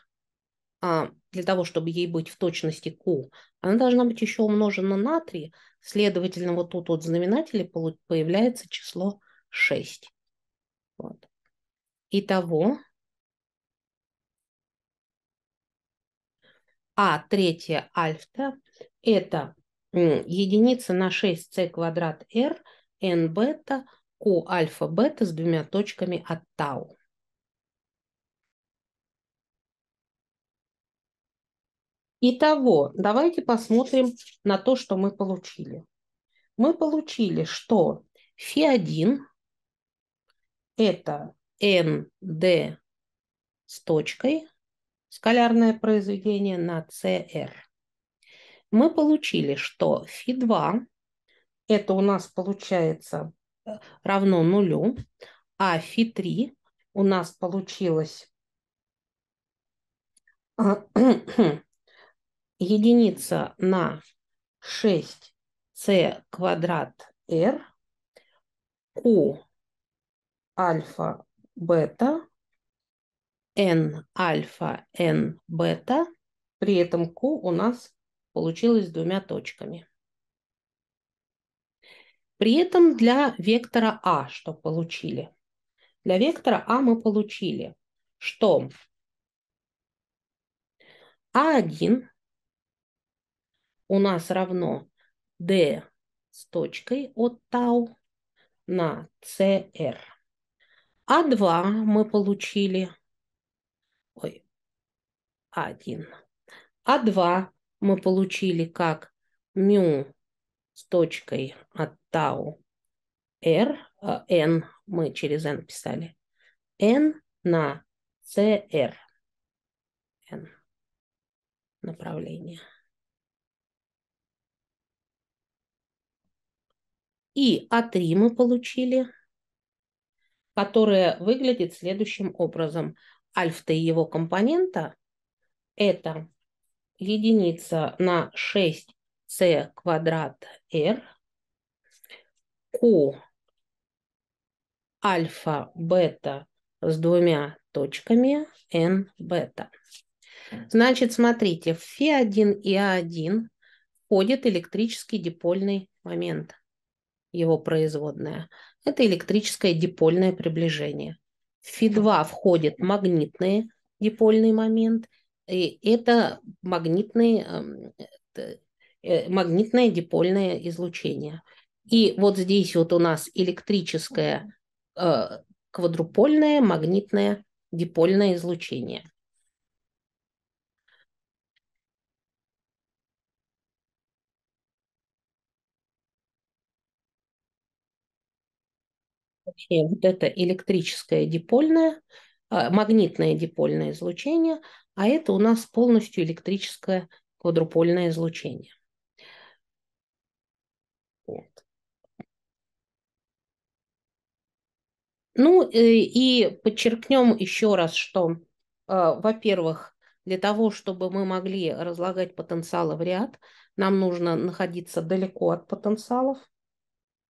а, для того, чтобы ей быть в точности Q, она должна быть еще умножена на 3, следовательно, вот тут от знаменателя появляется число 6. Вот. Итого А третье альфа это единица на 6c квадрат r, n бета, q альфа бета с двумя точками от тау. Итого, давайте посмотрим на то, что мы получили. Мы получили, что φ1 это nd с точкой, скалярное произведение на cr мы получили, что фи 2 это у нас получается э, равно нулю, а фи 3 у нас получилось а, единица на 6c квадрат r q альфа бета n альфа n бета, при этом q у нас получилось с двумя точками. При этом для вектора А что получили? Для вектора А мы получили, что А1 у нас равно D с точкой от тау на CR. А2 мы получили, ой, А1. А2 мы получили как μ с точкой от тау r, n, э, мы через n писали, n на cr, n направление. И А3 мы получили, которое выглядит следующим образом. Альф-то его компонента – это единица на 6c квадрат r, q альфа бета с двумя точками n бета. Значит, смотрите, в φ1 и α1 а входит электрический дипольный момент, его производная. Это электрическое дипольное приближение. В φ2 входит магнитный дипольный момент – и это магнитные, эм, э, магнитное дипольное излучение. И вот здесь вот у нас электрическое э, квадрупольное магнитное дипольное излучение. вот это электрическое дипольное – а, магнитное дипольное излучение, а это у нас полностью электрическое квадрупольное излучение. Вот. Ну э, и подчеркнем еще раз, что, а, во-первых, для того, чтобы мы могли разлагать потенциалы в ряд, нам нужно находиться далеко от потенциалов.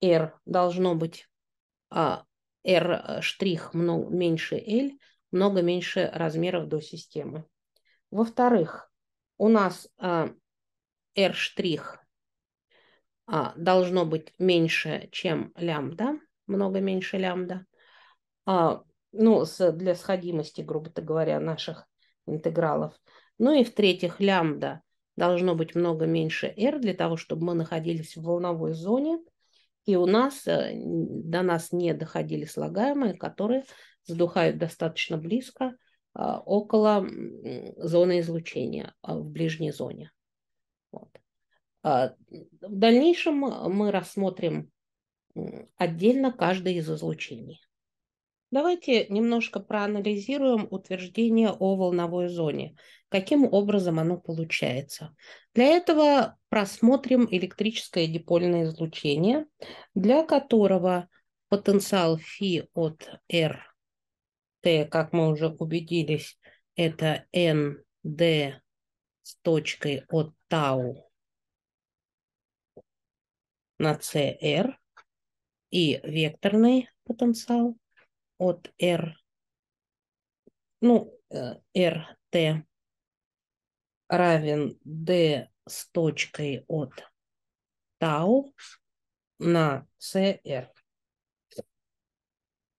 R должно быть а, R' э, штрих много, меньше L, много меньше размеров до системы. Во-вторых, у нас э, R' штрих э, должно быть меньше, чем лямбда, много меньше лямбда. Ну, для сходимости, грубо говоря, наших интегралов. Ну и в-третьих, лямбда должно быть много меньше R для того, чтобы мы находились в волновой зоне – и у нас э, до нас не доходили слагаемые, которые задухают достаточно близко, а, около зоны излучения, а, в ближней зоне. Вот. А, в дальнейшем э, мы рассмотрим отдельно каждое из излучений. Давайте немножко проанализируем утверждение о волновой зоне, каким образом оно получается. Для этого просмотрим электрическое дипольное излучение, для которого потенциал φ от R, t, как мы уже убедились, это ND с точкой от tau на CR и векторный потенциал от R, ну, э, RT равен D с точкой от тау на CR.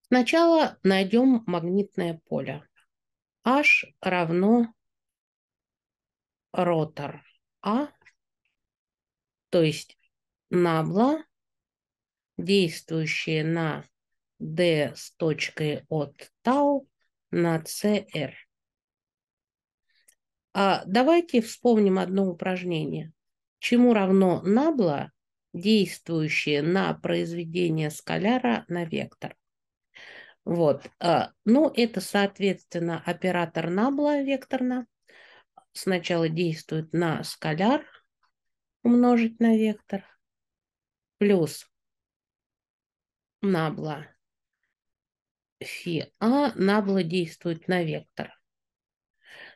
Сначала найдем магнитное поле. H равно ротор А, то есть набла, действующие на D с точкой от tau на CR. А давайте вспомним одно упражнение. Чему равно набло, действующее на произведение скаляра на вектор? Вот. А, ну, это, соответственно, оператор набла векторно. Сначала действует на скаляр умножить на вектор плюс набла фи а набло действует на вектор.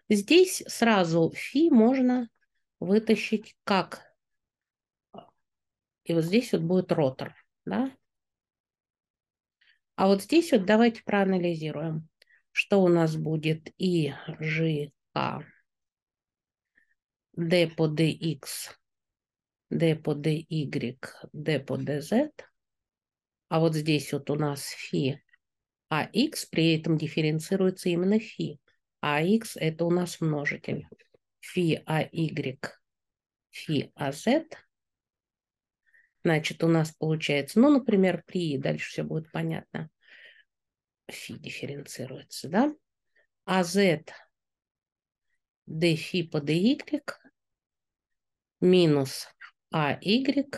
Здесь сразу фи можно вытащить как... И вот здесь вот будет ротор, да? А вот здесь вот давайте проанализируем, что у нас будет и g к d по dx, d по dy, d по dz. А вот здесь вот у нас фи а x при этом дифференцируется именно φ. А x – это у нас множитель. φ, а y, φ, а z. Значит, у нас получается, ну, например, при, дальше все будет понятно, φ дифференцируется, да? А z dφ по dy минус а y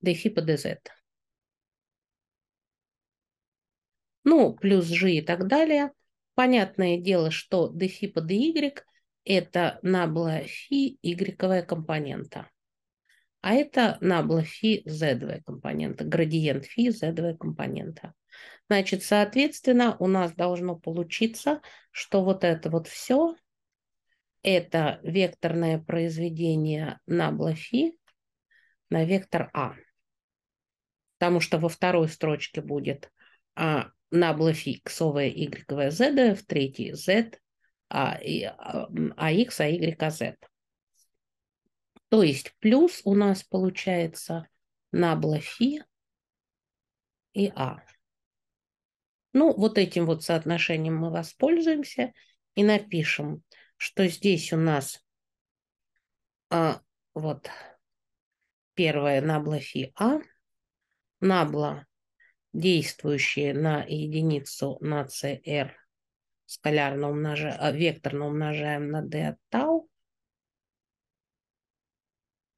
dφ по dz. ну, плюс G и так далее. Понятное дело, что дфи по dy – это набло фи y компонента. А это набло фи z компонента, градиент фи z компонента. Значит, соответственно, у нас должно получиться, что вот это вот все – это векторное произведение набло фи на вектор А. Потому что во второй строчке будет а, на область иксовая, y, z, в третьей z, а, и, а x, а y, а z. То есть плюс у нас получается набла фи и а. Ну, вот этим вот соотношением мы воспользуемся и напишем, что здесь у нас а, вот первое набла фи а, набла действующие на единицу на CR скалярно умножаем, а, векторно умножаем на D от тау,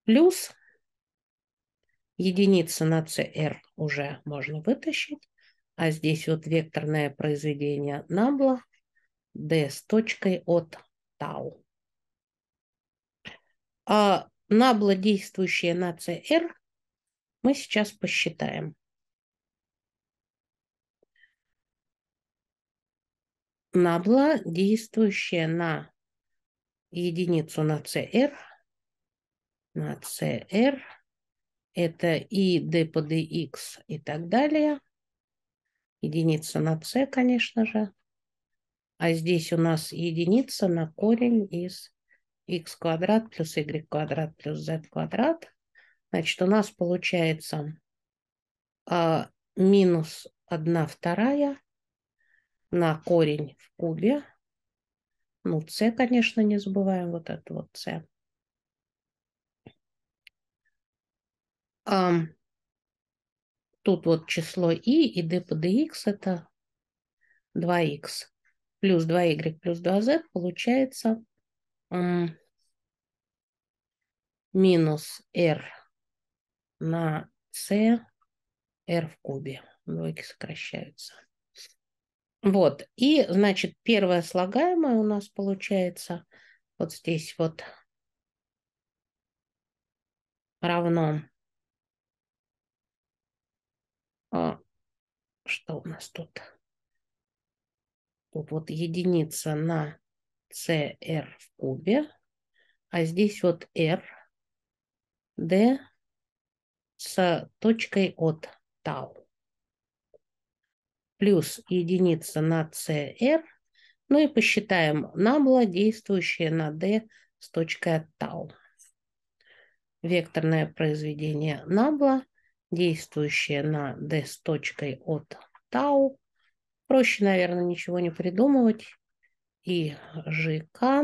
плюс единица на CR уже можно вытащить, а здесь вот векторное произведение набла D с точкой от тау. А набла, действующее на CR, мы сейчас посчитаем. набла, действующая на единицу на CR, на CR, это и d по dx и так далее. Единица на c, конечно же. А здесь у нас единица на корень из x квадрат плюс y квадрат плюс z квадрат. Значит, у нас получается а, минус 1 вторая на корень в кубе. Ну, c, конечно, не забываем, вот это вот c. А, тут вот число i, и d по dx это 2x. Плюс 2y плюс 2z получается м, минус r на c r в кубе. Двойки сокращаются. Вот, и, значит, первое слагаемое у нас получается вот здесь вот равно... А, что у нас тут? Тут вот единица на CR в кубе, а здесь вот R, D с точкой от тау плюс единица на CR, ну и посчитаем набло, действующее на D с точкой от тау. Векторное произведение набла, действующее на D с точкой от тау. Проще, наверное, ничего не придумывать. И ЖК,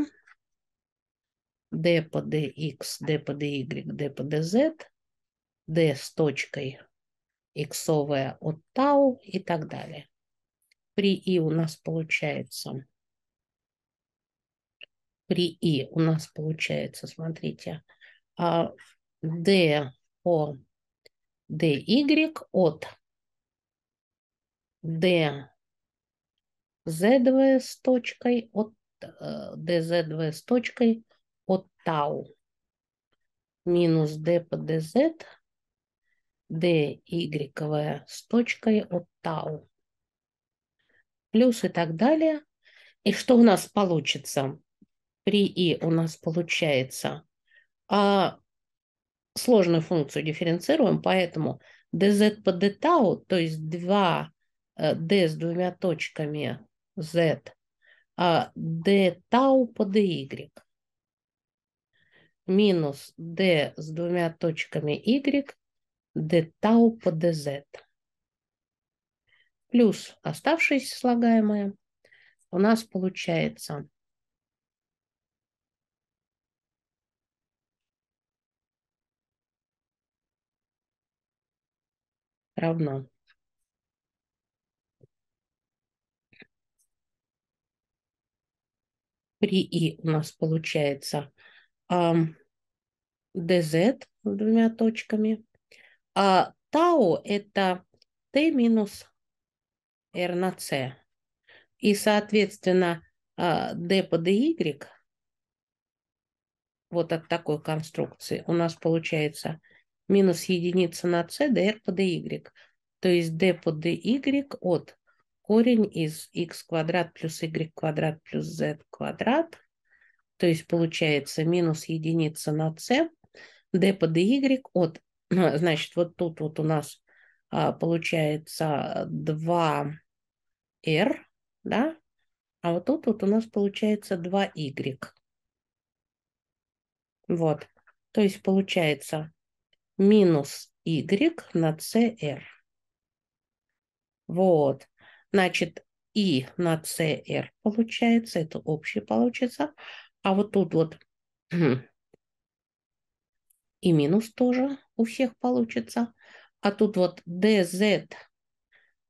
D по DX, D по DY, D по DZ, D с точкой иксовая от тау и так далее. При и у нас получается... При и у нас получается, смотрите, d по dy от d z с точкой от dz э, с точкой от tau минус d по dz DY с точкой от tau Плюс и так далее. И что у нас получится? При И у нас получается а сложную функцию дифференцируем, поэтому dz по d tau то есть 2 э, d с двумя точками z, а d tau по dy минус d с двумя точками y d tau по dz. Плюс оставшееся слагаемое у нас получается равно при и у нас получается um, dz с двумя точками а тау – это t минус r на c. И, соответственно, d а, по dy вот от такой конструкции у нас получается минус единица на c dr по dy. То есть d по dy от корень из x квадрат плюс y квадрат плюс z квадрат. То есть получается минус единица на c d по dy от Значит, вот тут вот у нас а, получается 2r, да? А вот тут вот у нас получается 2y. Вот. То есть получается минус y на cr. Вот. Значит, и на cr получается, это общий получится. А вот тут вот и минус тоже у всех получится. А тут вот dz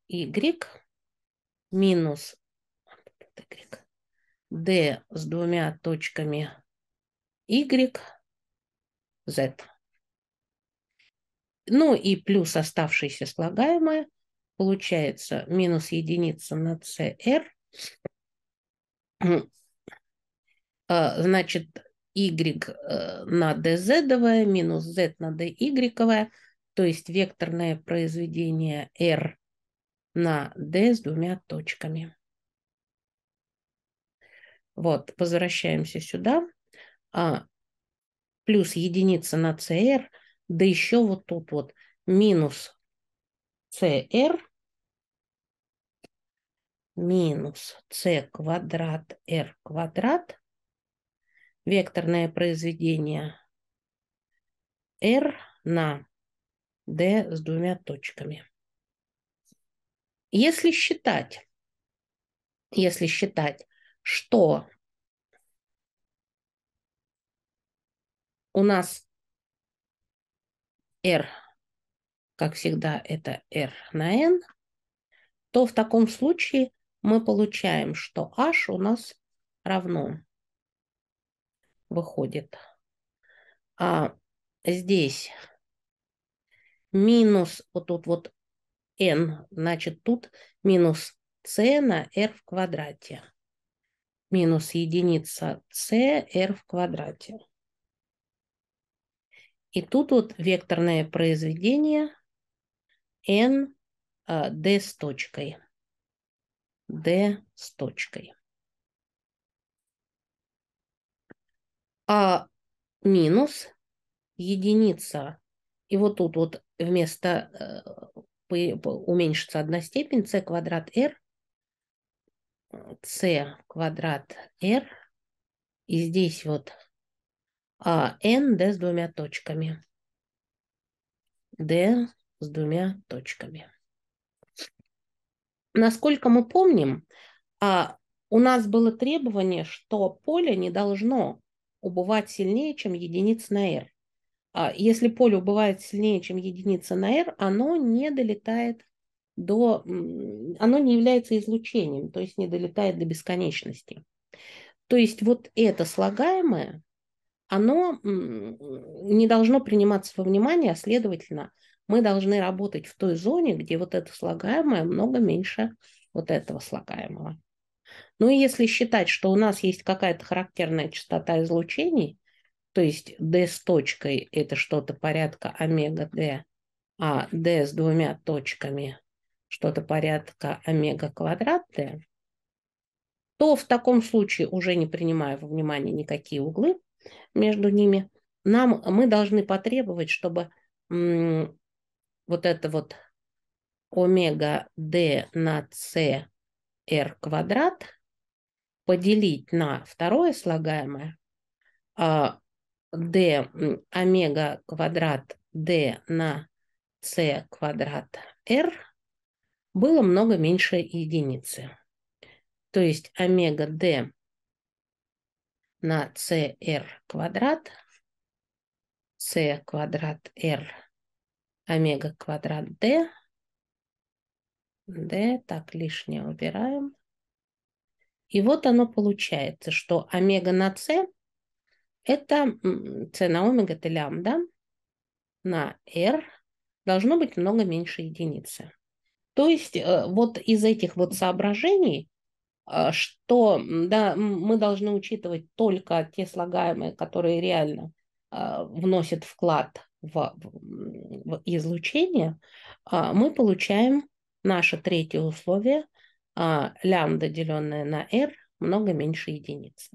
y минус d с двумя точками y, z. Ну и плюс оставшееся слагаемое получается минус единица на cr. А, значит, y э, на dz минус z на dy, то есть векторное произведение r на d с двумя точками. Вот, возвращаемся сюда. А, плюс единица на cr, да еще вот тут вот минус cr минус c квадрат r квадрат векторное произведение R на D с двумя точками. Если считать, если считать, что у нас R, как всегда, это R на N, то в таком случае мы получаем, что H у нас равно выходит. А здесь минус вот тут вот n, значит тут минус c на r в квадрате. Минус единица c r в квадрате. И тут вот векторное произведение n а, d с точкой. d с точкой. А минус единица. И вот тут вот вместо э, уменьшится одна степень, c квадрат r, c квадрат r, и здесь вот а, n, d с двумя точками. d с двумя точками. Насколько мы помним, а, у нас было требование, что поле не должно убывать сильнее, чем единиц на R. А если поле убывает сильнее, чем единица на R, оно не долетает до... Оно не является излучением, то есть не долетает до бесконечности. То есть вот это слагаемое, оно не должно приниматься во внимание, а следовательно, мы должны работать в той зоне, где вот это слагаемое много меньше вот этого слагаемого. Ну и если считать, что у нас есть какая-то характерная частота излучений, то есть D с точкой – это что-то порядка омега-D, а D с двумя точками – что-то порядка омега-квадрат-D, то в таком случае, уже не принимая во внимание никакие углы между ними, нам, мы должны потребовать, чтобы м, вот это вот омега d на c r квадрат поделить на второе слагаемое а, d омега квадрат d на c квадрат r было много меньше единицы. То есть омега d на c r квадрат, c квадрат r омега квадрат d, d, так лишнее убираем – и вот оно получается, что омега на С – это С на омега – это лямбда на R должно быть много меньше единицы. То есть э, вот из этих вот соображений, э, что да, мы должны учитывать только те слагаемые, которые реально э, вносят вклад в, в излучение, а мы получаем наше третье условие а, лямбда, деленное на r, много меньше единицы.